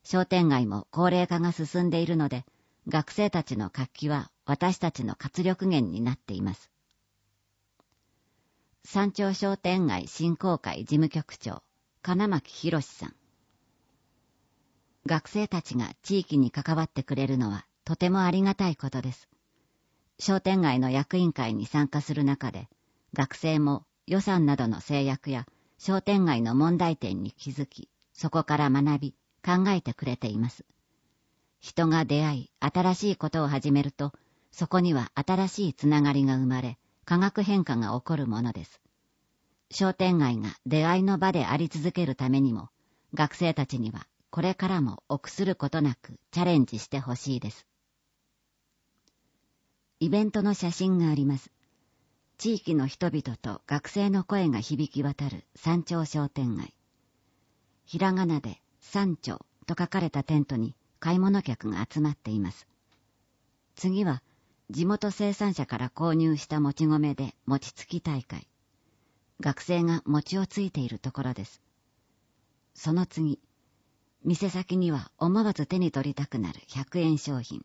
商店街も高齢化が進んでいるので、学生たちの活気は私たちの活力源になっています。山頂商店街振興会事務局長、金巻博さん。学生たちが地域に関わってくれるのはとてもありがたいことです。商店街の役員会に参加する中で、学生も予算などの制約や商店街の問題点に気づき、そこから学び、考えてくれています。人が出会い、新しいことを始めると、そこには新しいつながりが生まれ、化学変化が起こるものです。商店街が出会いの場であり続けるためにも、学生たちにはこれからも臆することなくチャレンジしてほしいです。イベントの写真があります。地域の人々と学生の声が響き渡る山頂商店街。ひらがなで山頂と書かれたテントに買い物客が集まっています。次は地元生産者から購入したもち米で餅つき大会。学生が餅をついているところです。その次、店先には思わず手に取りたくなる100円商品。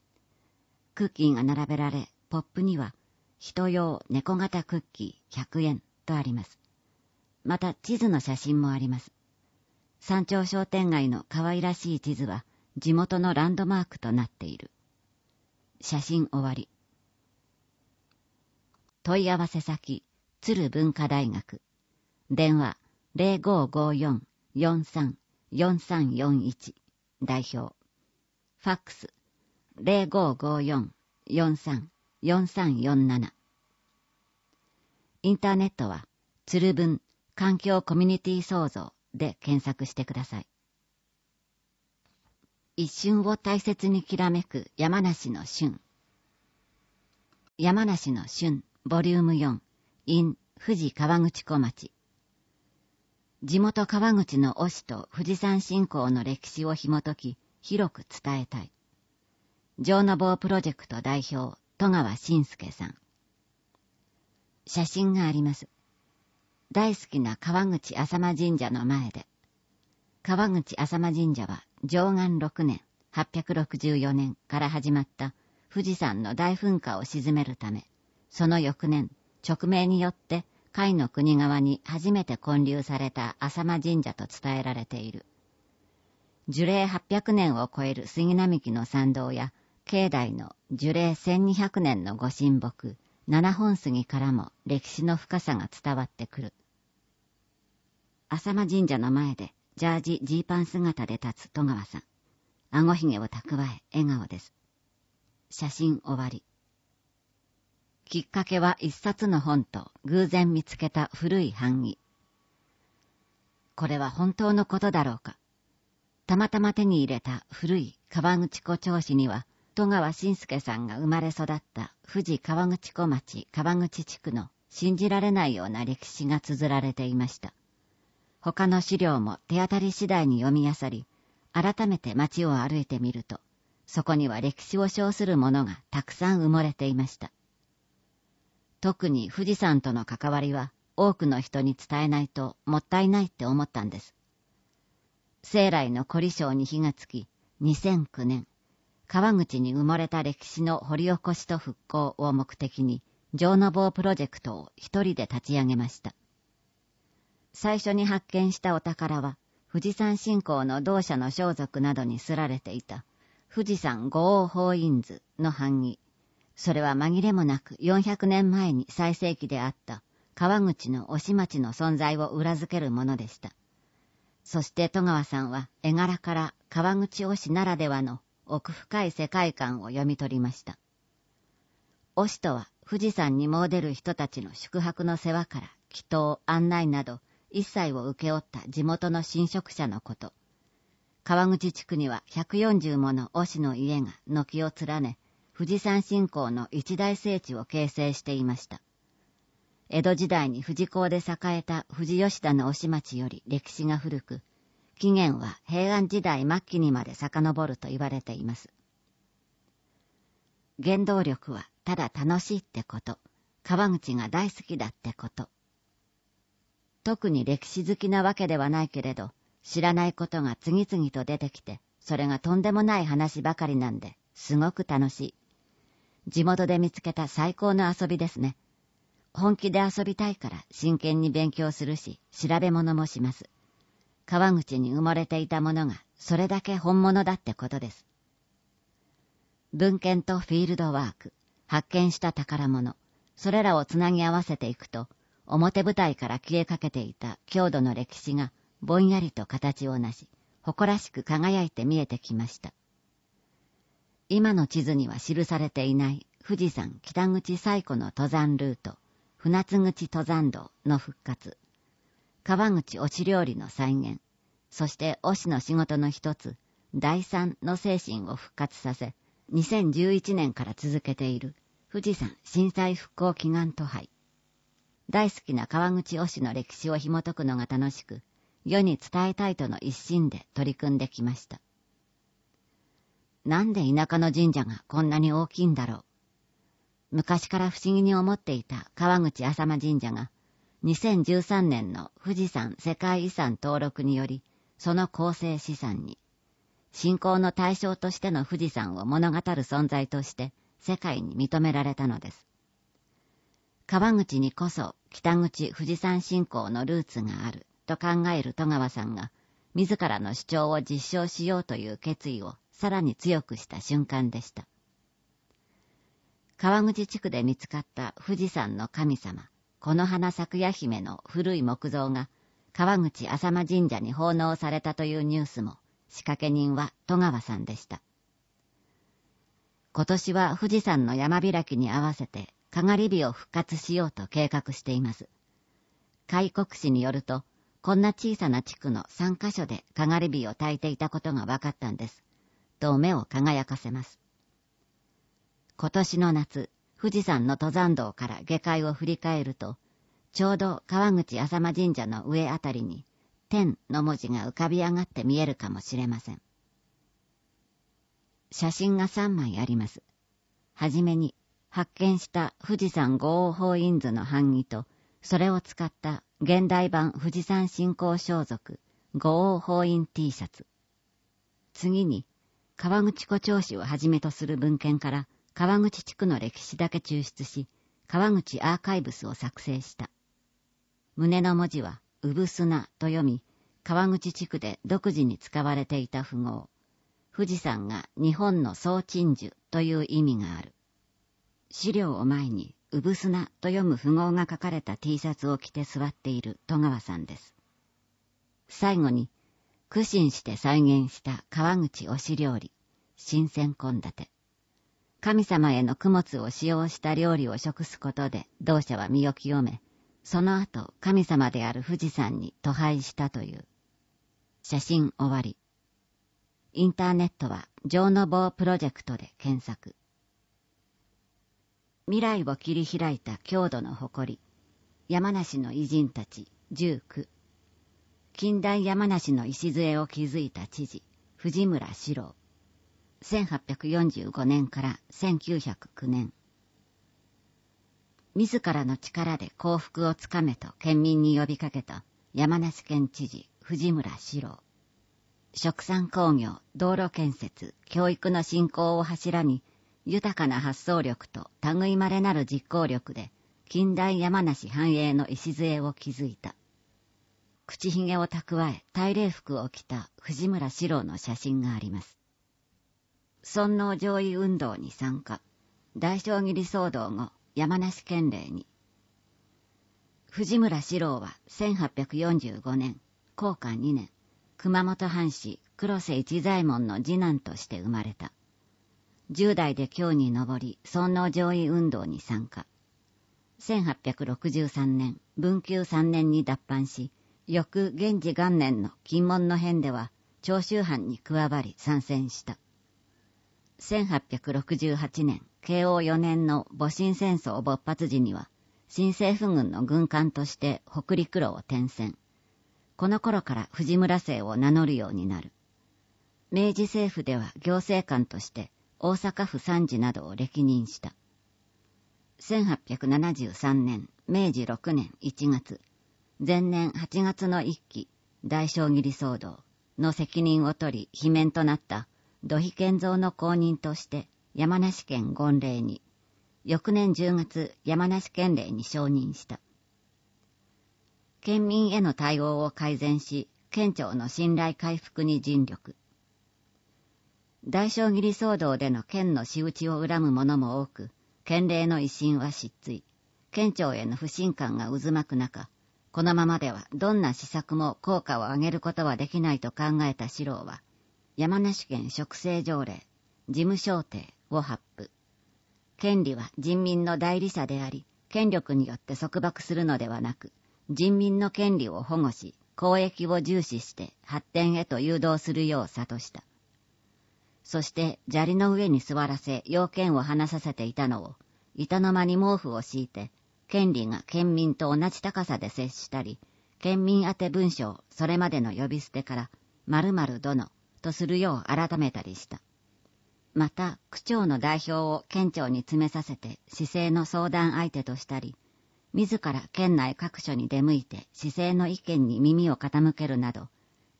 クッキーが並べられ、ポップには人用猫型クッキー100円とあります。また地図の写真もあります。山頂商店街の可愛らしい地図は地元のランドマークとなっている。写真終わり。問い合わせ先、鶴文化大学。電話0554-43-4341代表。ファックス0554-43-4341 4347インターネットは、鶴文環境コミュニティ創造で検索してください。一瞬を大切にきらめく山梨の旬。山梨の旬、ボリューム4、in 富士河口湖町。地元川口の推しと富士山信仰の歴史を紐解き、広く伝えたい。上の棒プロジェクト代表戸川信介さん。写真があります。大好きな川口浅間神社の前で。川口浅間神社は上岸6年、864年から始まった富士山の大噴火を鎮めるため、その翌年、直命によって海の国側に初めて建立された浅間神社と伝えられている。樹齢800年を超える杉並木の参道や境内の樹齢1200年の御神木、七本杉からも歴史の深さが伝わってくる。浅間神社の前で、ジャージ、ジーパン姿で立つ戸川さん。あごひげを蓄え、笑顔です。写真終わり。きっかけは一冊の本と偶然見つけた古い版木。これは本当のことだろうか。たまたま手に入れた古い川口湖調子には、戸川信介さんが生まれ育った富士河口湖町川口地区の信じられないような歴史が綴られていました。他の資料も手当たり次第に読み漁り、改めて街を歩いてみると、そこには歴史を称するものがたくさん埋もれていました。特に富士山との関わりは多くの人に伝えないともったいないって思ったんです。生来の凝り性に火がつき、2009年、川口に埋もれた歴史の掘り起こしと復興を目的に、城の坊プロジェクトを一人で立ち上げました。最初に発見したお宝は、富士山信仰の同社の装束などにすられていた、富士山五王法院図の版木。それは紛れもなく400年前に最盛期であった川口の押町の存在を裏付けるものでした。そして戸川さんは絵柄から川口推しならではの奥深い世界観を読み取りました。おしとは富士山に詣でる人たちの宿泊の世話から祈祷、案内など一切を請け負った地元の神職者のこと。川口地区には140ものおしの家が軒を連ね、富士山信仰の一大聖地を形成していました。江戸時代に富士港で栄えた富士吉田の推し町より歴史が古く、起源は平安時代末期にまで遡ると言われています。原動力はただ楽しいってこと、川口が大好きだってこと。特に歴史好きなわけではないけれど、知らないことが次々と出てきて、それがとんでもない話ばかりなんで、すごく楽しい。地元で見つけた最高の遊びですね。本気で遊びたいから真剣に勉強するし、調べ物もします。川口に埋もれていたものがそれだけ本物だってことです。文献とフィールドワーク、発見した宝物、それらをつなぎ合わせていくと、表舞台から消えかけていた郷土の歴史がぼんやりと形をなし、誇らしく輝いて見えてきました。今の地図には記されていない富士山北口最古の登山ルート、船津口登山道の復活。川口推し料理の再現、そして推しの仕事の一つ、第三の精神を復活させ、2011年から続けている富士山震災復興祈願都杯。大好きな川口推しの歴史を紐解くのが楽しく、世に伝えたいとの一心で取り組んできました。なんで田舎の神社がこんなに大きいんだろう。昔から不思議に思っていた川口浅間神社が、2013年の富士山世界遺産登録により、その構成資産に、信仰の対象としての富士山を物語る存在として世界に認められたのです。川口にこそ北口富士山信仰のルーツがあると考える戸川さんが、自らの主張を実証しようという決意をさらに強くした瞬間でした。川口地区で見つかった富士山の神様、この花咲夜姫の古い木像が川口浅間神社に奉納されたというニュースも仕掛け人は戸川さんでした。今年は富士山の山開きに合わせてかがり火を復活しようと計画しています。開国史によると、こんな小さな地区の3カ所でかがり火を焚いていたことが分かったんです。と目を輝かせます。今年の夏、富士山の登山道から下界を振り返ると、ちょうど川口浅間神社の上あたりに、天の文字が浮かび上がって見えるかもしれません。写真が3枚あります。はじめに、発見した富士山五王法印図の版木と、それを使った現代版富士山信仰装束五王法印 T シャツ。次に、川口湖町史をはじめとする文献から、川口地区の歴史だけ抽出し、川口アーカイブスを作成した。胸の文字は、うぶすなと読み、川口地区で独自に使われていた符号、富士山が日本の総鎮守という意味がある。資料を前に、うぶすなと読む符号が書かれた T シャツを着て座っている戸川さんです。最後に、苦心して再現した川口推し料理、新鮮献立。神様への供物を使用した料理を食すことで同社は身を清め、その後神様である富士山に渡拝したという。写真終わり。インターネットは上の棒プロジェクトで検索。未来を切り開いた郷土の誇り。山梨の偉人たち19。近代山梨の礎を築いた知事、藤村四郎。1845年から1909年自らの力で幸福をつかめと県民に呼びかけた山梨県知事藤村四郎食産工業道路建設教育の振興を柱に豊かな発想力と類まれなる実行力で近代山梨繁栄の礎を築いた口ひげを蓄え大礼服を着た藤村四郎の写真があります尊王攘夷運動に参加大正義理騒動後山梨県令に藤村四郎は1845年高官2年熊本藩士黒瀬一左衛門の次男として生まれた10代で京に上り尊王攘夷運動に参加1863年文久3年に脱藩し翌元治元年の金門の変では長州藩に加わり参戦した1868年、慶応4年の戊辰戦争勃発時には、新政府軍の軍艦として北陸路を転戦。この頃から藤村姓を名乗るようになる。明治政府では行政官として大阪府参事などを歴任した。1873年、明治6年1月、前年8月の一期、大正義理騒動の責任を取り、罷免となった土肥健三の後任として山梨県権令に、翌年10月山梨県令に承認した。県民への対応を改善し、県庁の信頼回復に尽力。大小理騒動での県の仕打ちを恨む者も多く、県令の威信は失墜、県庁への不信感が渦巻く中、このままではどんな施策も効果を上げることはできないと考えた四郎は、山梨県植生条例事務省定を発布権利は人民の代理者であり権力によって束縛するのではなく人民の権利を保護し公益を重視して発展へと誘導するよう諭したそして砂利の上に座らせ要件を話させていたのを板の間に毛布を敷いて権利が県民と同じ高さで接したり県民宛文書をそれまでの呼び捨てから「〇〇殿」とするよう改めたりした。また、区長の代表を県庁に詰めさせて、市政の相談相手としたり、自ら県内各所に出向いて市政の意見に耳を傾けるなど、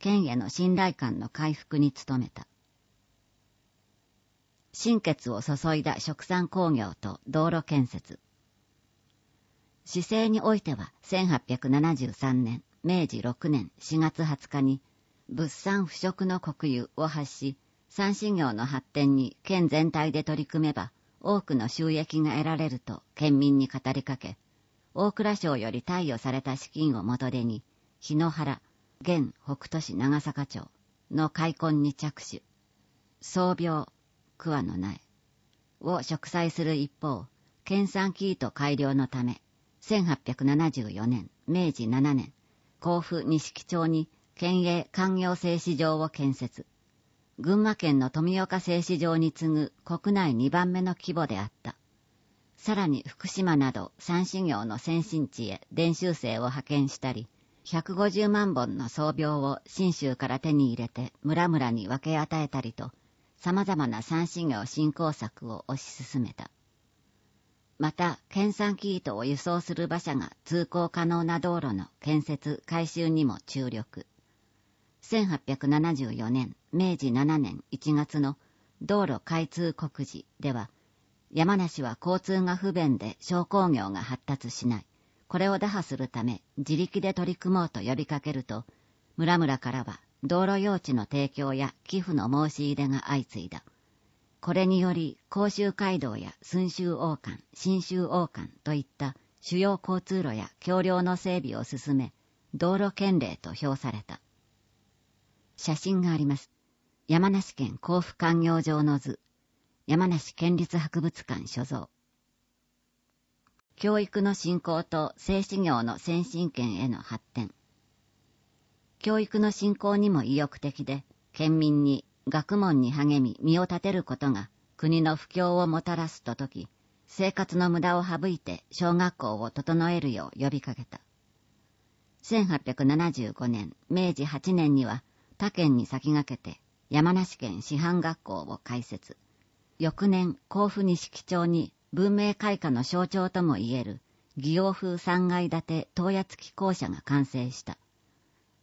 県への信頼感の回復に努めた。心血を注いだ食産工業と道路建設。市政においては1873年、明治6年4月20日に物産腐食の国有を発し、産事業の発展に県全体で取り組めば、多くの収益が得られると県民に語りかけ、大蔵省より貸与された資金を元手に、日野原、現北都市長坂町の開墾に着手、創病、桑の苗を植栽する一方、県産生糸改良のため、1874年、明治7年、甲府錦町に県営官業製糸場を建設。群馬県の富岡製糸場に次ぐ国内2番目の規模であった。さらに福島など三市業の先進地へ伝習生を派遣したり、150万本の装病を信州から手に入れて村々に分け与えたりと、様々な三市業振興策を推し進めた。また、県産生糸を輸送する馬車が通行可能な道路の建設・改修にも注力。1874年、明治7年1月の道路開通告示では、山梨は交通が不便で商工業が発達しない。これを打破するため自力で取り組もうと呼びかけると、村々からは道路用地の提供や寄付の申し入れが相次いだ。これにより、甲州街道や寸州王冠、新州王冠といった主要交通路や橋梁の整備を進め、道路県令と評された。写真があります。山梨県甲府官業場の図。山梨県立博物館所蔵。教育の振興と製紙業の先進権への発展。教育の振興にも意欲的で、県民に学問に励み身を立てることが国の不況をもたらすとき、生活の無駄を省いて小学校を整えるよう呼びかけた。1875年、明治8年には他県に先駆けて山梨県師範学校を開設。翌年、甲府西錦町に文明開化の象徴ともいえる、義王風3階建て洞爺付き校舎が完成した。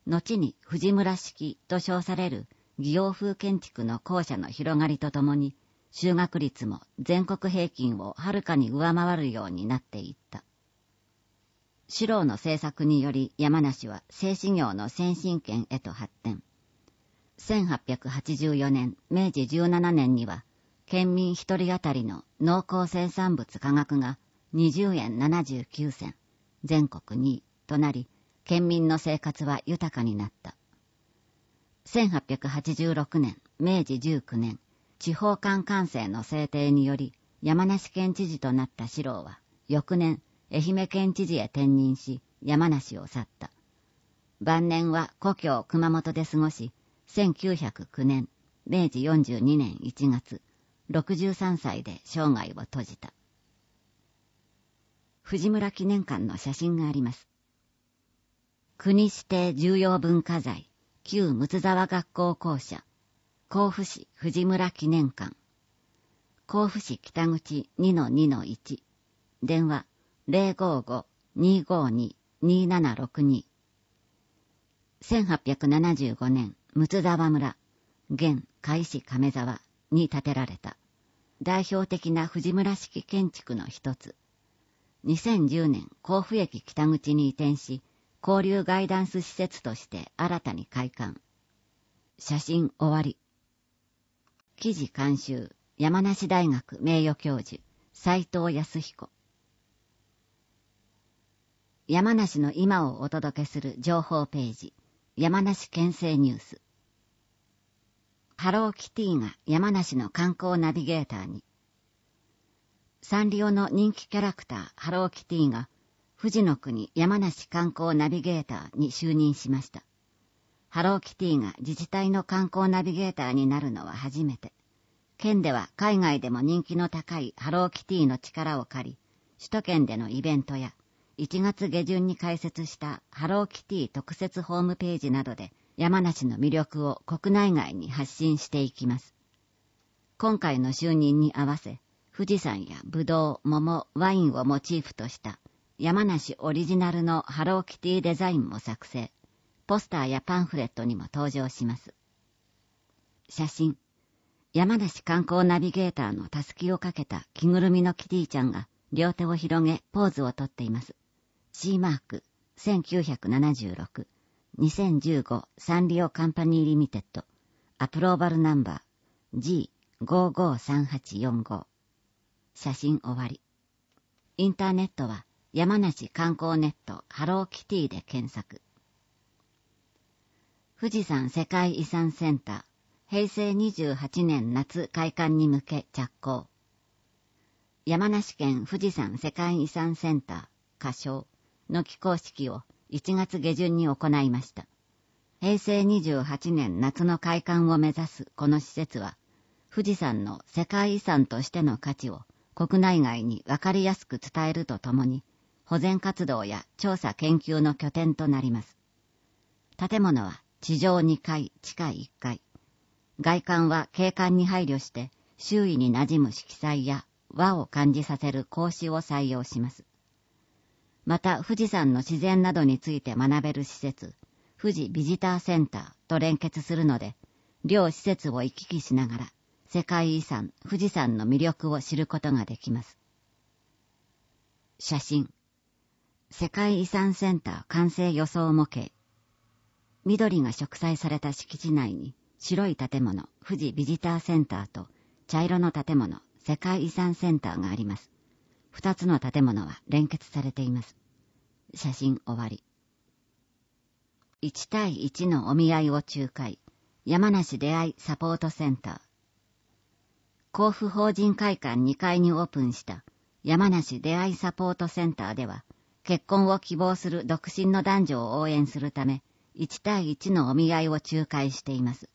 後に藤村式と称される義王風建築の校舎の広がりとともに、修学率も全国平均をはるかに上回るようになっていった。四郎の政策により山梨は製紙業の先進圏へと発展。1884年、明治17年には、県民1人当たりの農耕生産物価格が20円79銭、全国2位となり、県民の生活は豊かになった。1886年、明治19年、地方官官制の制定により、山梨県知事となった四郎は、翌年、愛媛県知事へ転任し、山梨を去った。晩年は故郷熊本で過ごし、1909年、明治42年1月、63歳で生涯を閉じた。藤村記念館の写真があります。国指定重要文化財、旧睦沢学校校舎、甲府市藤村記念館、甲府市北口2-2-1、電話055-252-2762、1875年、睦沢村、現海市亀沢に建てられた代表的な藤村式建築の一つ。2010年、甲府駅北口に移転し、交流ガイダンス施設として新たに開館。写真終わり。記事監修、山梨大学名誉教授、斉藤康彦。山梨の今をお届けする情報ページ、山梨県政ニュース。ハローキティが山梨の観光ナビゲーターに、サンリオの人気キャラクターハローキティが、富士の国山梨観光ナビゲーターに就任しました。ハローキティが自治体の観光ナビゲーターになるのは初めて。県では海外でも人気の高いハローキティの力を借り、首都圏でのイベントや、1月下旬に開設したハローキティ特設ホームページなどで山梨の魅力を国内外に発信していきます。今回の就任に合わせ、富士山やブドウ、桃、ワインをモチーフとした山梨オリジナルのハローキティデザインも作成、ポスターやパンフレットにも登場します。写真、山梨観光ナビゲーターのたすきをかけた着ぐるみのキティちゃんが両手を広げポーズをとっています。C マーク1976 2015サンリオカンパニーリミテッドアプローバルナンバー G553845 写真終わりインターネットは山梨観光ネットハローキティで検索富士山世界遺産センター平成28年夏開館に向け着工山梨県富士山世界遺産センター仮称の起工式を1月下旬に行いました。平成28年夏の開館を目指すこの施設は、富士山の世界遺産としての価値を国内外にわかりやすく伝えるとともに、保全活動や調査研究の拠点となります。建物は地上2階、地下1階。外観は景観に配慮して、周囲に馴染む色彩や和を感じさせる格子を採用します。また富士山の自然などについて学べる施設、富士ビジターセンターと連結するので、両施設を行き来しながら、世界遺産富士山の魅力を知ることができます。写真。世界遺産センター完成予想模型。緑が植栽された敷地内に白い建物富士ビジターセンターと茶色の建物世界遺産センターがあります。二つの建物は連結されています。写真終わり。1対1のお見合いを仲介。山梨出会いサポートセンター。甲府法人会館2階にオープンした山梨出会いサポートセンターでは、結婚を希望する独身の男女を応援するため、1対1のお見合いを仲介しています。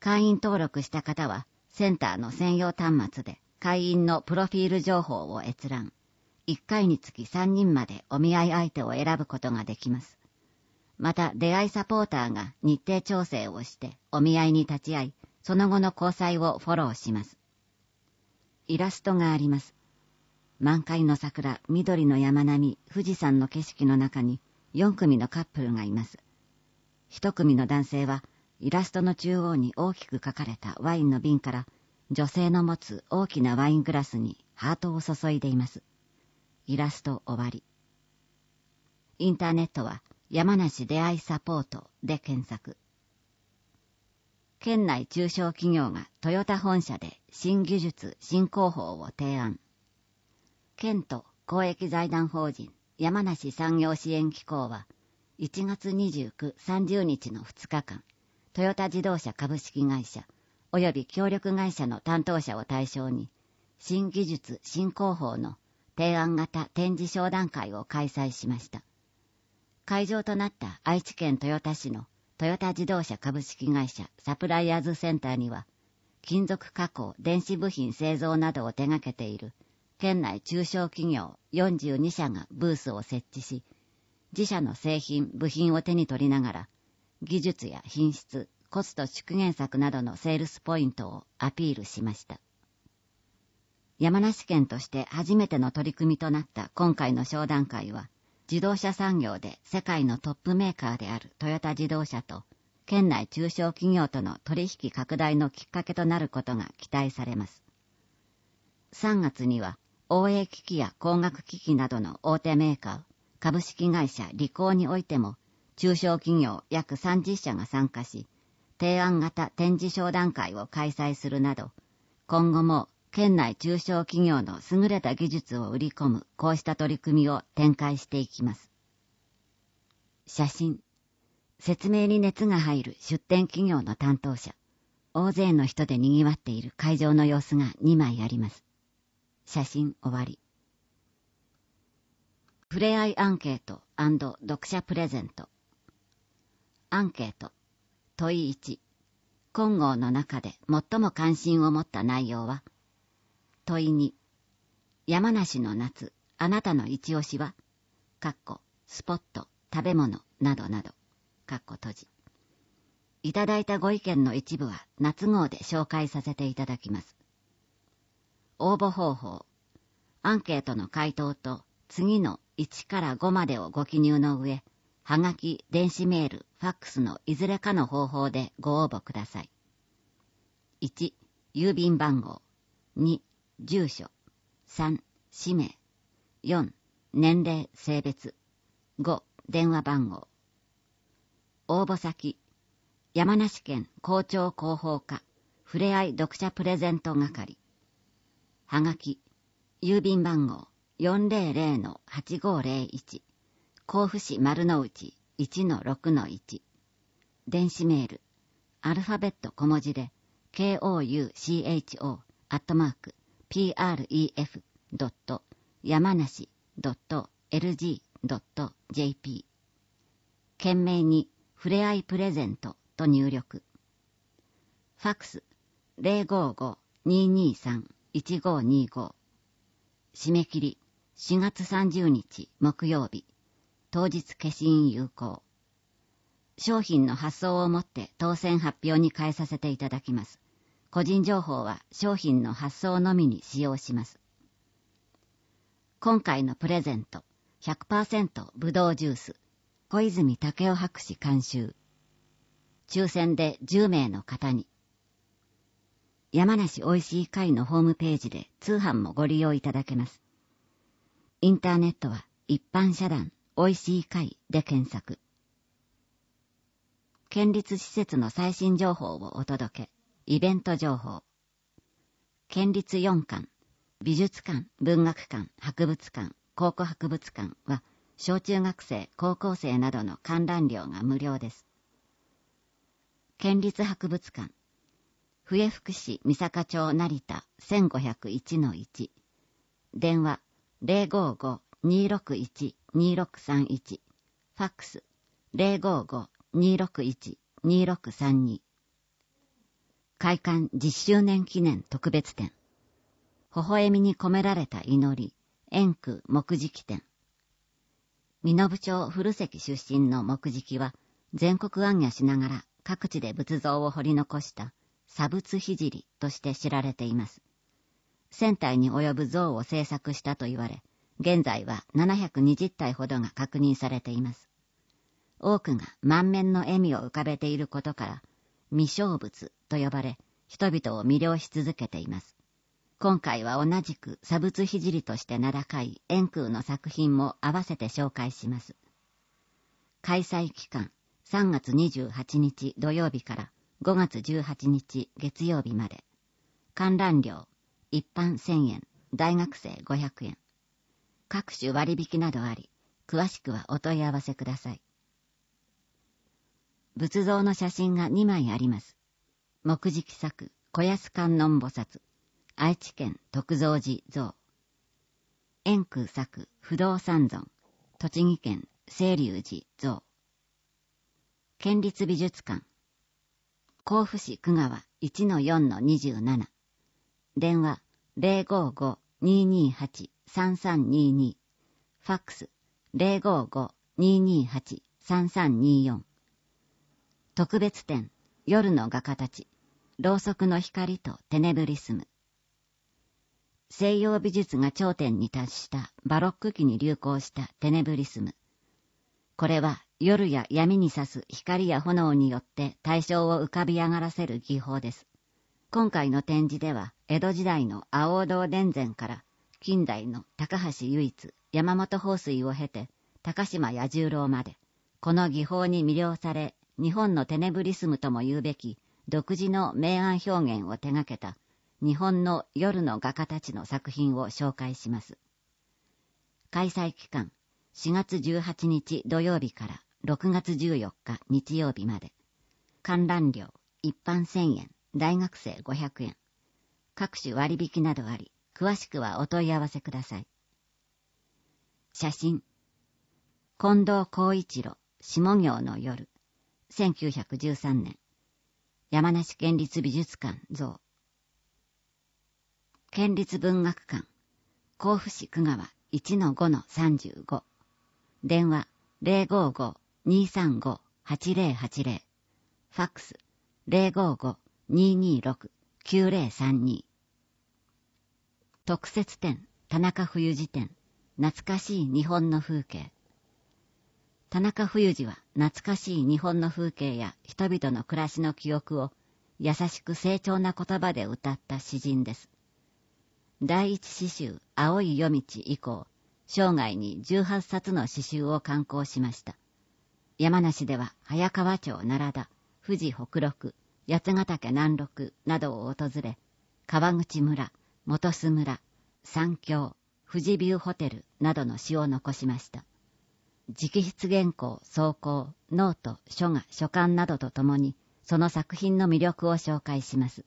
会員登録した方は、センターの専用端末で、会員のプロフィール情報を閲覧。1回につき3人までお見合い相手を選ぶことができます。また、出会いサポーターが日程調整をしてお見合いに立ち会い、その後の交際をフォローします。イラストがあります。満開の桜、緑の山並み、富士山の景色の中に4組のカップルがいます。1組の男性は、イラストの中央に大きく書かれたワインの瓶から女性の持つ大きなワイングラスにハートを注いでいます。イラスト終わり。インターネットは山梨出会いサポートで検索。県内中小企業がトヨタ本社で新技術新広法を提案。県と公益財団法人山梨産業支援機構は1月29、30日の2日間、トヨタ自動車株式会社、及び協力会社の担当者を対象に、新技術新工法の提案型展示商談会を開催しました。会場となった愛知県豊田市のトヨタ自動車株式会社サプライヤーズセンターには、金属加工、電子部品製造などを手掛けている県内中小企業42社がブースを設置し、自社の製品、部品を手に取りながら、技術や品質、コスト縮減策などのセールスポイントをアピールしました。山梨県として初めての取り組みとなった今回の商談会は、自動車産業で世界のトップメーカーであるトヨタ自動車と、県内中小企業との取引拡大のきっかけとなることが期待されます。3月には、大援機器や工学機器などの大手メーカー、株式会社リコーにおいても、中小企業約30社が参加し、提案型展示商談会を開催するなど、今後も県内中小企業の優れた技術を売り込むこうした取り組みを展開していきます。写真、説明に熱が入る出展企業の担当者、大勢の人でにぎわっている会場の様子が2枚あります。写真終わり。触れ合いアンケート読者プレゼント。アンケート問い1金剛の中で最も関心を持った内容は問い2山梨の夏あなたの一押しはかっこスポット食べ物などなどかっこ閉じいただいたご意見の一部は夏号で紹介させていただきます応募方法アンケートの回答と次の1から5までをご記入の上はがき、電子メール、ファックスのいずれかの方法でご応募ください。1、郵便番号。2、住所。3、氏名。4、年齢、性別。5、電話番号。応募先、山梨県校長広報課、ふれあい読者プレゼント係。はがき、郵便番号400-8501。甲府市丸の内1-6-1電子メールアルファベット小文字で koucho アットマーク pref. 山梨 .lg.jp 懸命にふれあいプレゼントと入力ファクス055-223-1525締め切り4月30日木曜日当日消印有効。商品の発送をもって当選発表に変えさせていただきます。個人情報は商品の発送のみに使用します。今回のプレゼント100%ぶどうジュース小泉武雄博士監修抽選で10名の方に山梨おいしい会のホームページで通販もご利用いただけます。インターネットは一般社団おいしい会で検索。県立施設の最新情報をお届け、イベント情報。県立4館、美術館、文学館、博物館、考古博物館は、小中学生、高校生などの観覧料が無料です。県立博物館、笛福市三坂町成田1501-1、電話055-261 2631ファックス055-261-2632開館10周年記念特別展微笑みに込められた祈り円空木敷展身延町古関出身の木敷は全国暗夜しながら各地で仏像を掘り残した砂仏聖として知られています。船体に及ぶ像を制作したと言われ、現在は720体ほどが確認されています。多くが満面の笑みを浮かべていることから、未生物と呼ばれ、人々を魅了し続けています。今回は同じく差仏聖として名高い円空の作品も合わせて紹介します。開催期間3月28日土曜日から5月18日月曜日まで。観覧料一般1000円、大学生500円。各種割引などあり、詳しくはお問い合わせください。仏像の写真が2枚あります。木敷作、小安観音菩薩、愛知県徳造寺像。円空作、不動産尊、栃木県清流寺像。県立美術館、甲府市久川1-4-27。電話055 228-3322ファックス055-228-3324特別展夜の画家たちろうそくの光とテネブリスム西洋美術が頂点に達したバロック期に流行したテネブリスムこれは夜や闇に差す光や炎によって対象を浮かび上がらせる技法です今回の展示では、江戸時代の阿王堂伝前から、近代の高橋唯一、山本放水を経て、高島彌十郎まで、この技法に魅了され、日本のテネブリスムとも言うべき、独自の明暗表現を手掛けた、日本の夜の画家たちの作品を紹介します。開催期間、4月18日土曜日から6月14日日曜日まで。観覧料、一般1000円。大学生500円。各種割引などあり、詳しくはお問い合わせください。写真。近藤光一郎、下行の夜。1913年。山梨県立美術館像。県立文学館。甲府市久川1-5-35。電話055-235-8080。ファックス055 226-9032特設展田中冬二展懐かしい日本の風景田中冬二は懐かしい日本の風景や人々の暮らしの記憶を優しく成長な言葉で歌った詩人です。第一詩集「青い夜道」以降生涯に18冊の詩集を刊行しました山梨では早川町奈良田富士北陸八ヶ岳南麓などを訪れ、川口村、本須村、三峡、富士ビューホテルなどの詩を残しました。直筆原稿、草稿、ノート、書画、書簡などとともに、その作品の魅力を紹介します。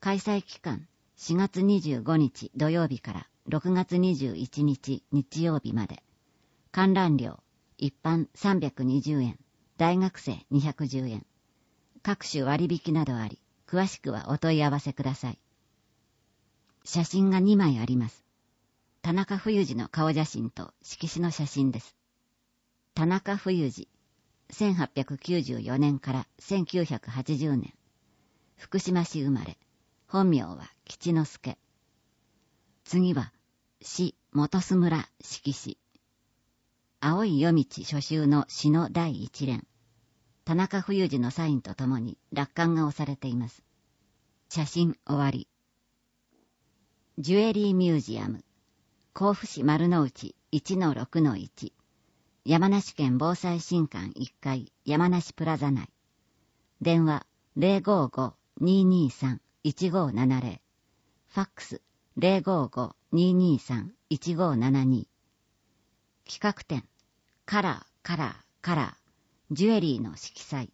開催期間、4月25日土曜日から6月21日日曜日まで。観覧料、一般320円、大学生210円。各種割引などあり、詳しくはお問い合わせください。写真が2枚あります。田中冬二の顔写真と色紙の写真です。田中冬二、1894年から1980年、福島市生まれ、本名は吉之助。次は、市元須村色紙。青い夜道初秋の詩の第一連。田中冬二のサインとともに落款が押されています。写真終わり。ジュエリーミュージアム、甲府市丸の内1-6-1、山梨県防災新館1階山梨プラザ内、電話055-223-1570、ファックス055-223-1572、企画展、カラー、カラー、カラー、ジュエリーの色彩。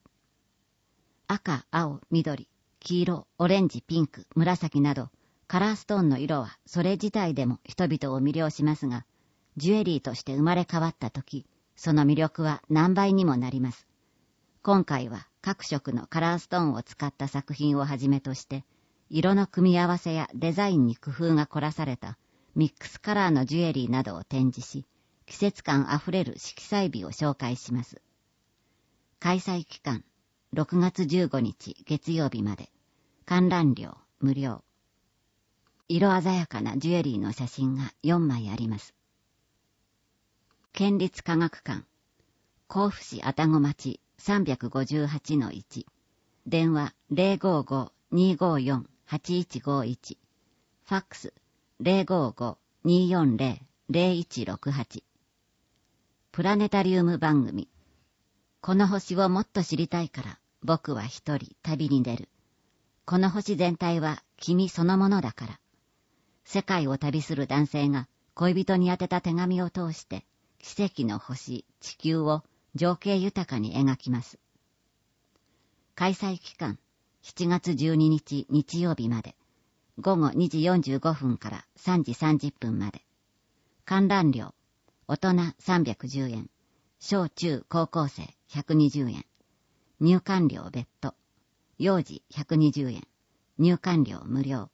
赤、青、緑、黄色、オレンジ、ピンク、紫など、カラーストーンの色はそれ自体でも人々を魅了しますが、ジュエリーとして生まれ変わった時、その魅力は何倍にもなります。今回は各色のカラーストーンを使った作品をはじめとして、色の組み合わせやデザインに工夫が凝らされたミックスカラーのジュエリーなどを展示し、季節感あふれる色彩美を紹介します。開催期間6月15日月曜日まで観覧料無料色鮮やかなジュエリーの写真が4枚あります県立科学館甲府市愛宕町358-1電話055-254-8151ファックス055-240-0168プラネタリウム番組この星をもっと知りたいから、僕は一人旅に出る。この星全体は君そのものだから。世界を旅する男性が恋人に宛てた手紙を通して、奇跡の星、地球を情景豊かに描きます。開催期間、7月12日日曜日まで、午後2時45分から3時30分まで。観覧料、大人310円。小中高校生120円。入館料別途。幼児120円。入館料無料。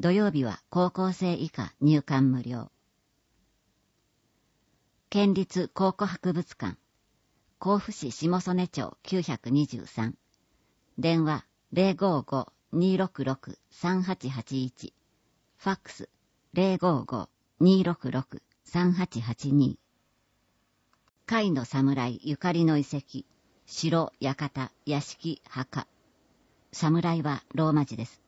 土曜日は高校生以下入館無料。県立考古博物館。甲府市下曽根町923。電話055-266-3881。ファックス055-266-3882。甲斐の侍ゆかりの遺跡、城、館、屋敷、墓。侍はローマ字です。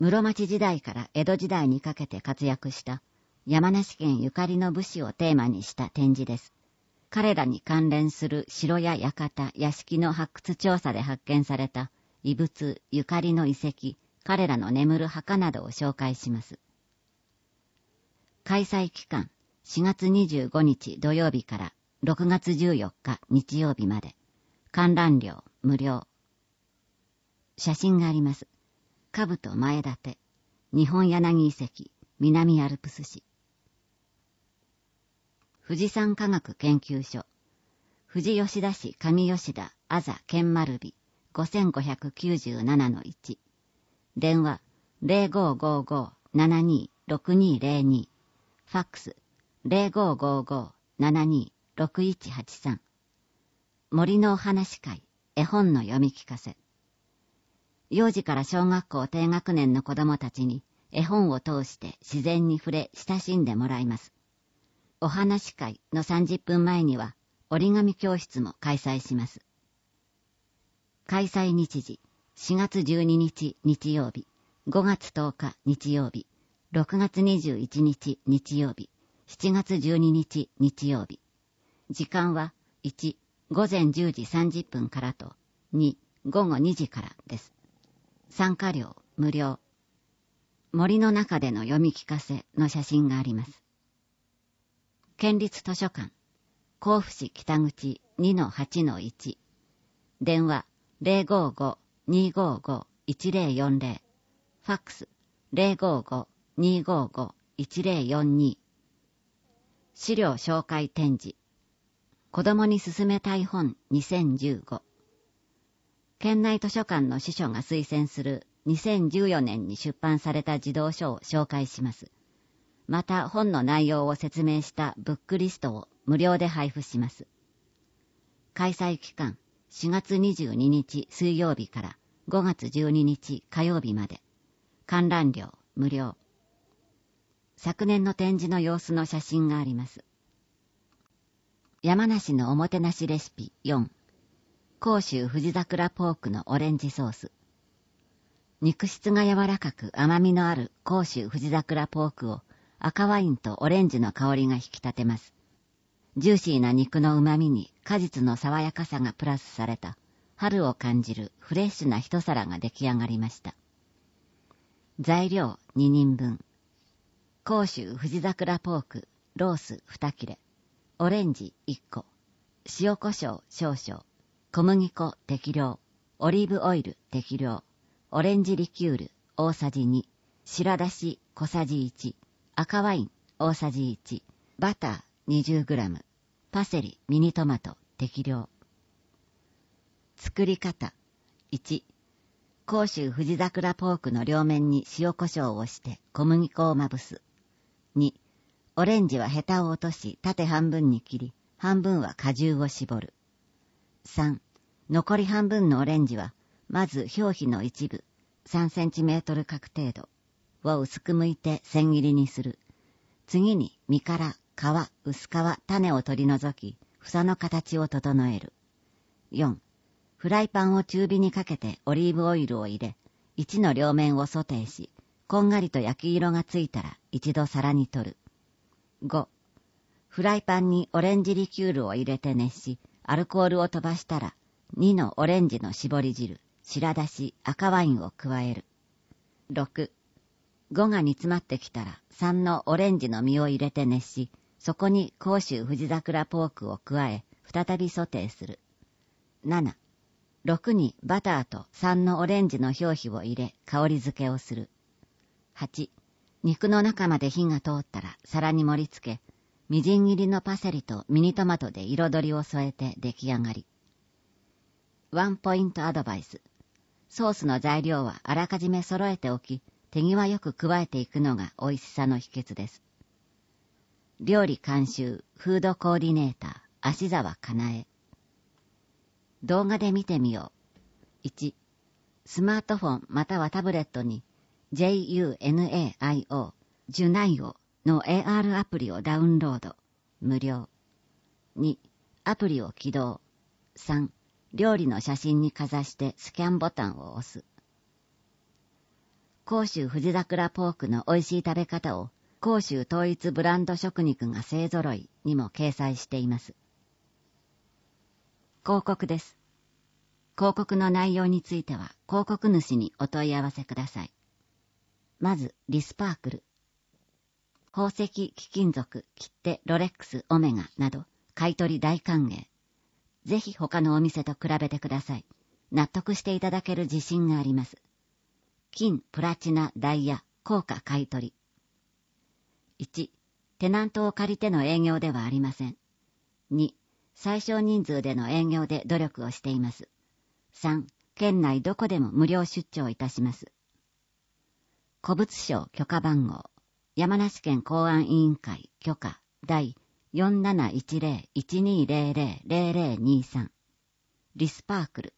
室町時代から江戸時代にかけて活躍した山梨県ゆかりの武士をテーマにした展示です。彼らに関連する城や館、屋敷の発掘調査で発見された遺物、ゆかりの遺跡、彼らの眠る墓などを紹介します。開催期間4月25日土曜日から6月14日日曜日まで。観覧料無料。写真があります。兜前立て。日本柳遺跡、南アルプス市。富士山科学研究所。富士吉田市上吉田あざ丸日5597-1。電話0555-726202。ファックス0555-726202。6183森のお話会絵本の読み聞かせ幼児から小学校低学年の子供たちに絵本を通して自然に触れ親しんでもらいますお話会の30分前には折り紙教室も開催します開催日時4月12日日曜日5月10日日曜日6月21日日曜日7月12日日曜日時間は1、午前10時30分からと2、午後2時からです。参加料無料。森の中での読み聞かせの写真があります。県立図書館、甲府市北口2-8-1、電話055-255-1040、ファックス055-255-1042、資料紹介展示、子供に勧めたい本2015県内図書館の司書が推薦する2014年に出版された児童書を紹介します。また本の内容を説明したブックリストを無料で配布します。開催期間4月22日水曜日から5月12日火曜日まで。観覧料無料。昨年の展示の様子の写真があります。山梨のおもてなしレシピ4甲州富士桜ポークのオレンジソース肉質が柔らかく甘みのある甲州富士桜ポークを赤ワインとオレンジの香りが引き立てますジューシーな肉の旨みに果実の爽やかさがプラスされた春を感じるフレッシュな一皿が出来上がりました材料2人分甲州富士桜ポークロース2切れオレンジ1個、塩胡椒少々、小麦粉適量、オリーブオイル適量、オレンジリキュール大さじ2、白だし小さじ1、赤ワイン大さじ1、バター 20g、パセリミニトマト適量。作り方1、甲州富士桜ポークの両面に塩胡椒をして小麦粉をまぶす。2、オレンジはヘタを落とし、縦半分に切り、半分は果汁を絞る。3、残り半分のオレンジは、まず表皮の一部、3センチメートル角程度を薄く剥いて千切りにする。次に、身から、皮、薄皮、種を取り除き、房の形を整える。4、フライパンを中火にかけてオリーブオイルを入れ、1の両面をソテーし、こんがりと焼き色がついたら一度皿に取る。5フライパンにオレンジリキュールを入れて熱しアルコールを飛ばしたら2のオレンジの絞り汁白だし赤ワインを加える65が煮詰まってきたら3のオレンジの実を入れて熱しそこに甲州藤桜ポークを加え再びソテーする76にバターと3のオレンジの表皮を入れ香り付けをする8肉の中まで火が通ったら皿に盛り付け、みじん切りのパセリとミニトマトで彩りを添えて出来上がり。ワンポイントアドバイス。ソースの材料はあらかじめ揃えておき、手際よく加えていくのが美味しさの秘訣です。料理監修、フードコーディネーター、足沢かなえ。動画で見てみよう。1、スマートフォンまたはタブレットに JUNAIO ジュナイオの AR アプリをダウンロード。無料。2. アプリを起動。3. 料理の写真にかざしてスキャンボタンを押す。甲州富士桜ポークの美味しい食べ方を甲州統一ブランド食肉が勢ぞろいにも掲載しています。広告です。広告の内容については広告主にお問い合わせください。まず、リスパークル。宝石、貴金属、切手、ロレックス、オメガなど、買い取り大歓迎。ぜひ他のお店と比べてください。納得していただける自信があります。金、プラチナ、ダイヤ、高価買い取り。1、テナントを借りての営業ではありません。2、最小人数での営業で努力をしています。3、県内どこでも無料出張いたします。古物商許可番号、山梨県公安委員会許可第4710-1200-0023リスパークル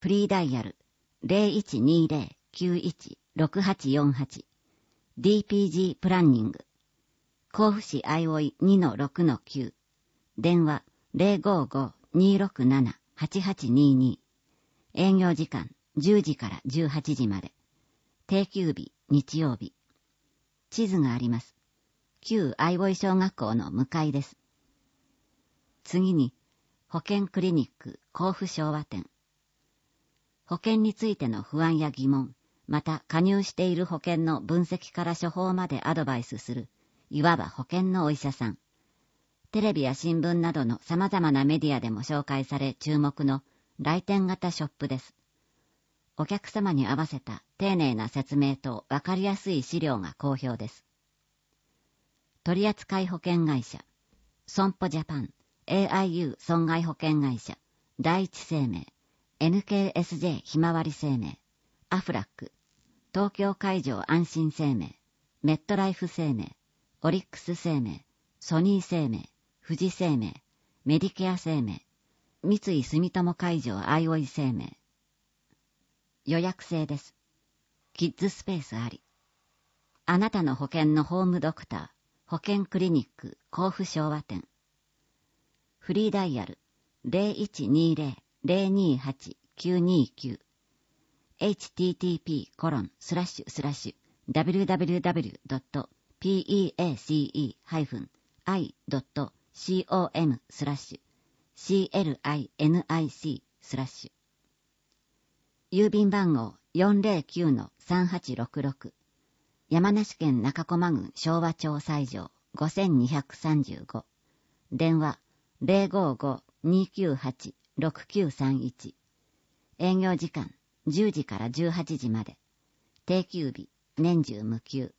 フリーダイヤル 0120-91-6848DPG プランニング甲府市おい2-6-9電話055-267-8822営業時間10時から18時まで定休日、日曜日。地図があります。旧相生小学校の向かいです。次に、保健クリニック甲府昭和店。保険についての不安や疑問、また加入している保険の分析から処方までアドバイスする、いわば保険のお医者さん。テレビや新聞などの様々なメディアでも紹介され注目の来店型ショップです。お客様に合わせた丁寧な説明とわかりやすい資料が好評です。取扱保険会社、損保ジャパン、AIU 損害保険会社、第一生命、NKSJ ひまわり生命、アフラック、東京海上安心生命、メットライフ生命、オリックス生命、ソニー生命、富士生命、メディケア生命、三井住友海上相 o 生命、予約制です。キッズスペースあり。あなたの保険のホームドクター、保険クリニック、甲府昭和店。フリーダイヤル0120-028-929 http www.peace-i.com スラッシュ CLINIC スラッシュ郵便番号409-3866山梨県中駒郡昭和町西条5235電話055-298-6931営業時間10時から18時まで定休日年中無休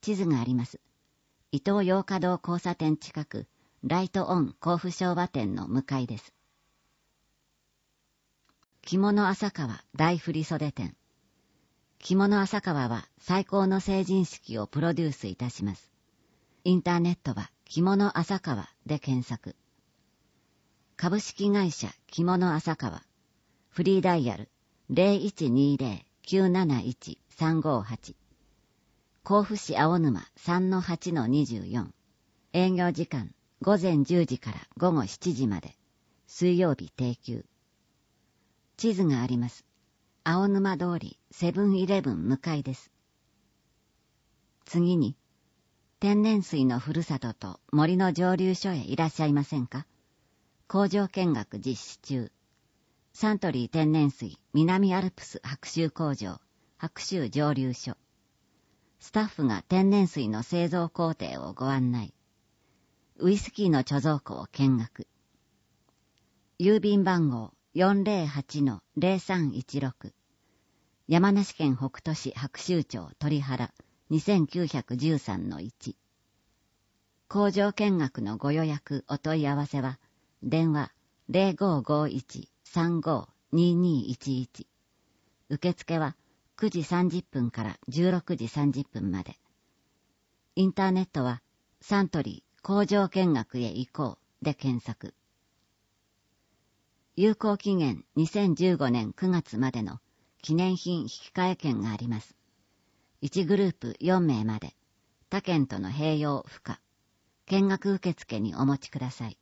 地図があります伊東洋華堂交差点近くライトオン甲府昭和店の向かいです着物浅川大振袖店。着物浅川は最高の成人式をプロデュースいたします。インターネットは着物浅川で検索。株式会社着物浅川。フリーダイヤル0120-971-358。甲府市青沼3-8-24。営業時間午前10時から午後7時まで。水曜日定休。地図があります。青沼通りセブンイレブン向かいです。次に、天然水のふるさとと森の蒸留所へいらっしゃいませんか工場見学実施中。サントリー天然水南アルプス白州工場白州蒸留所。スタッフが天然水の製造工程をご案内。ウイスキーの貯蔵庫を見学。郵便番号408-0316山梨県北杜市白州町鳥原2913-1工場見学のご予約お問い合わせは電話0551-35-2211受付は9時30分から16時30分までインターネットはサントリー工場見学へ行こうで検索有効期限2015年9月までの記念品引換券があります。1グループ4名まで、他県との併用不可。見学受付にお持ちください。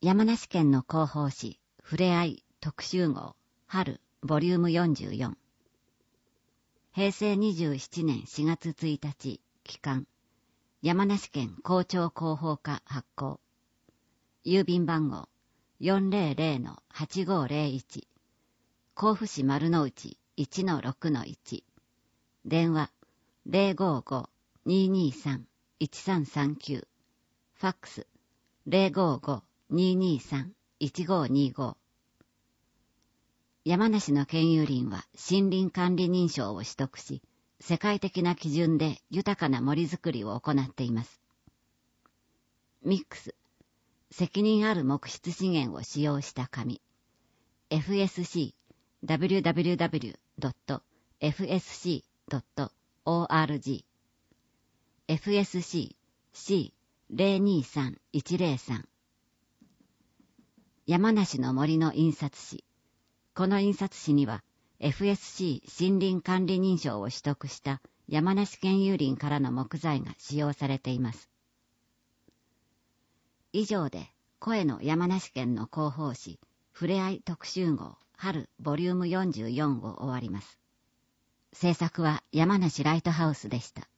山梨県の広報誌、ふれあい特集号、春、ボリューム44。平成27年4月1日、期間。山梨県校長広報課発行。郵便番号400-8501甲府市丸の内1-6-1電話055-223-1339ファックス055-223-1525山梨の県有林は森林管理認証を取得し、世界的な基準で豊かな森づくりを行っています。ミックス責任ある木質資源を使用した紙 FSCWWW.FSC.org FSC-C023103 山梨の森の印刷紙この印刷紙には FSC 森林管理認証を取得した山梨県有林からの木材が使用されています以上で、声の山梨県の広報誌、ふれあい特集号、春、ボリューム44を終わります。制作は山梨ライトハウスでした。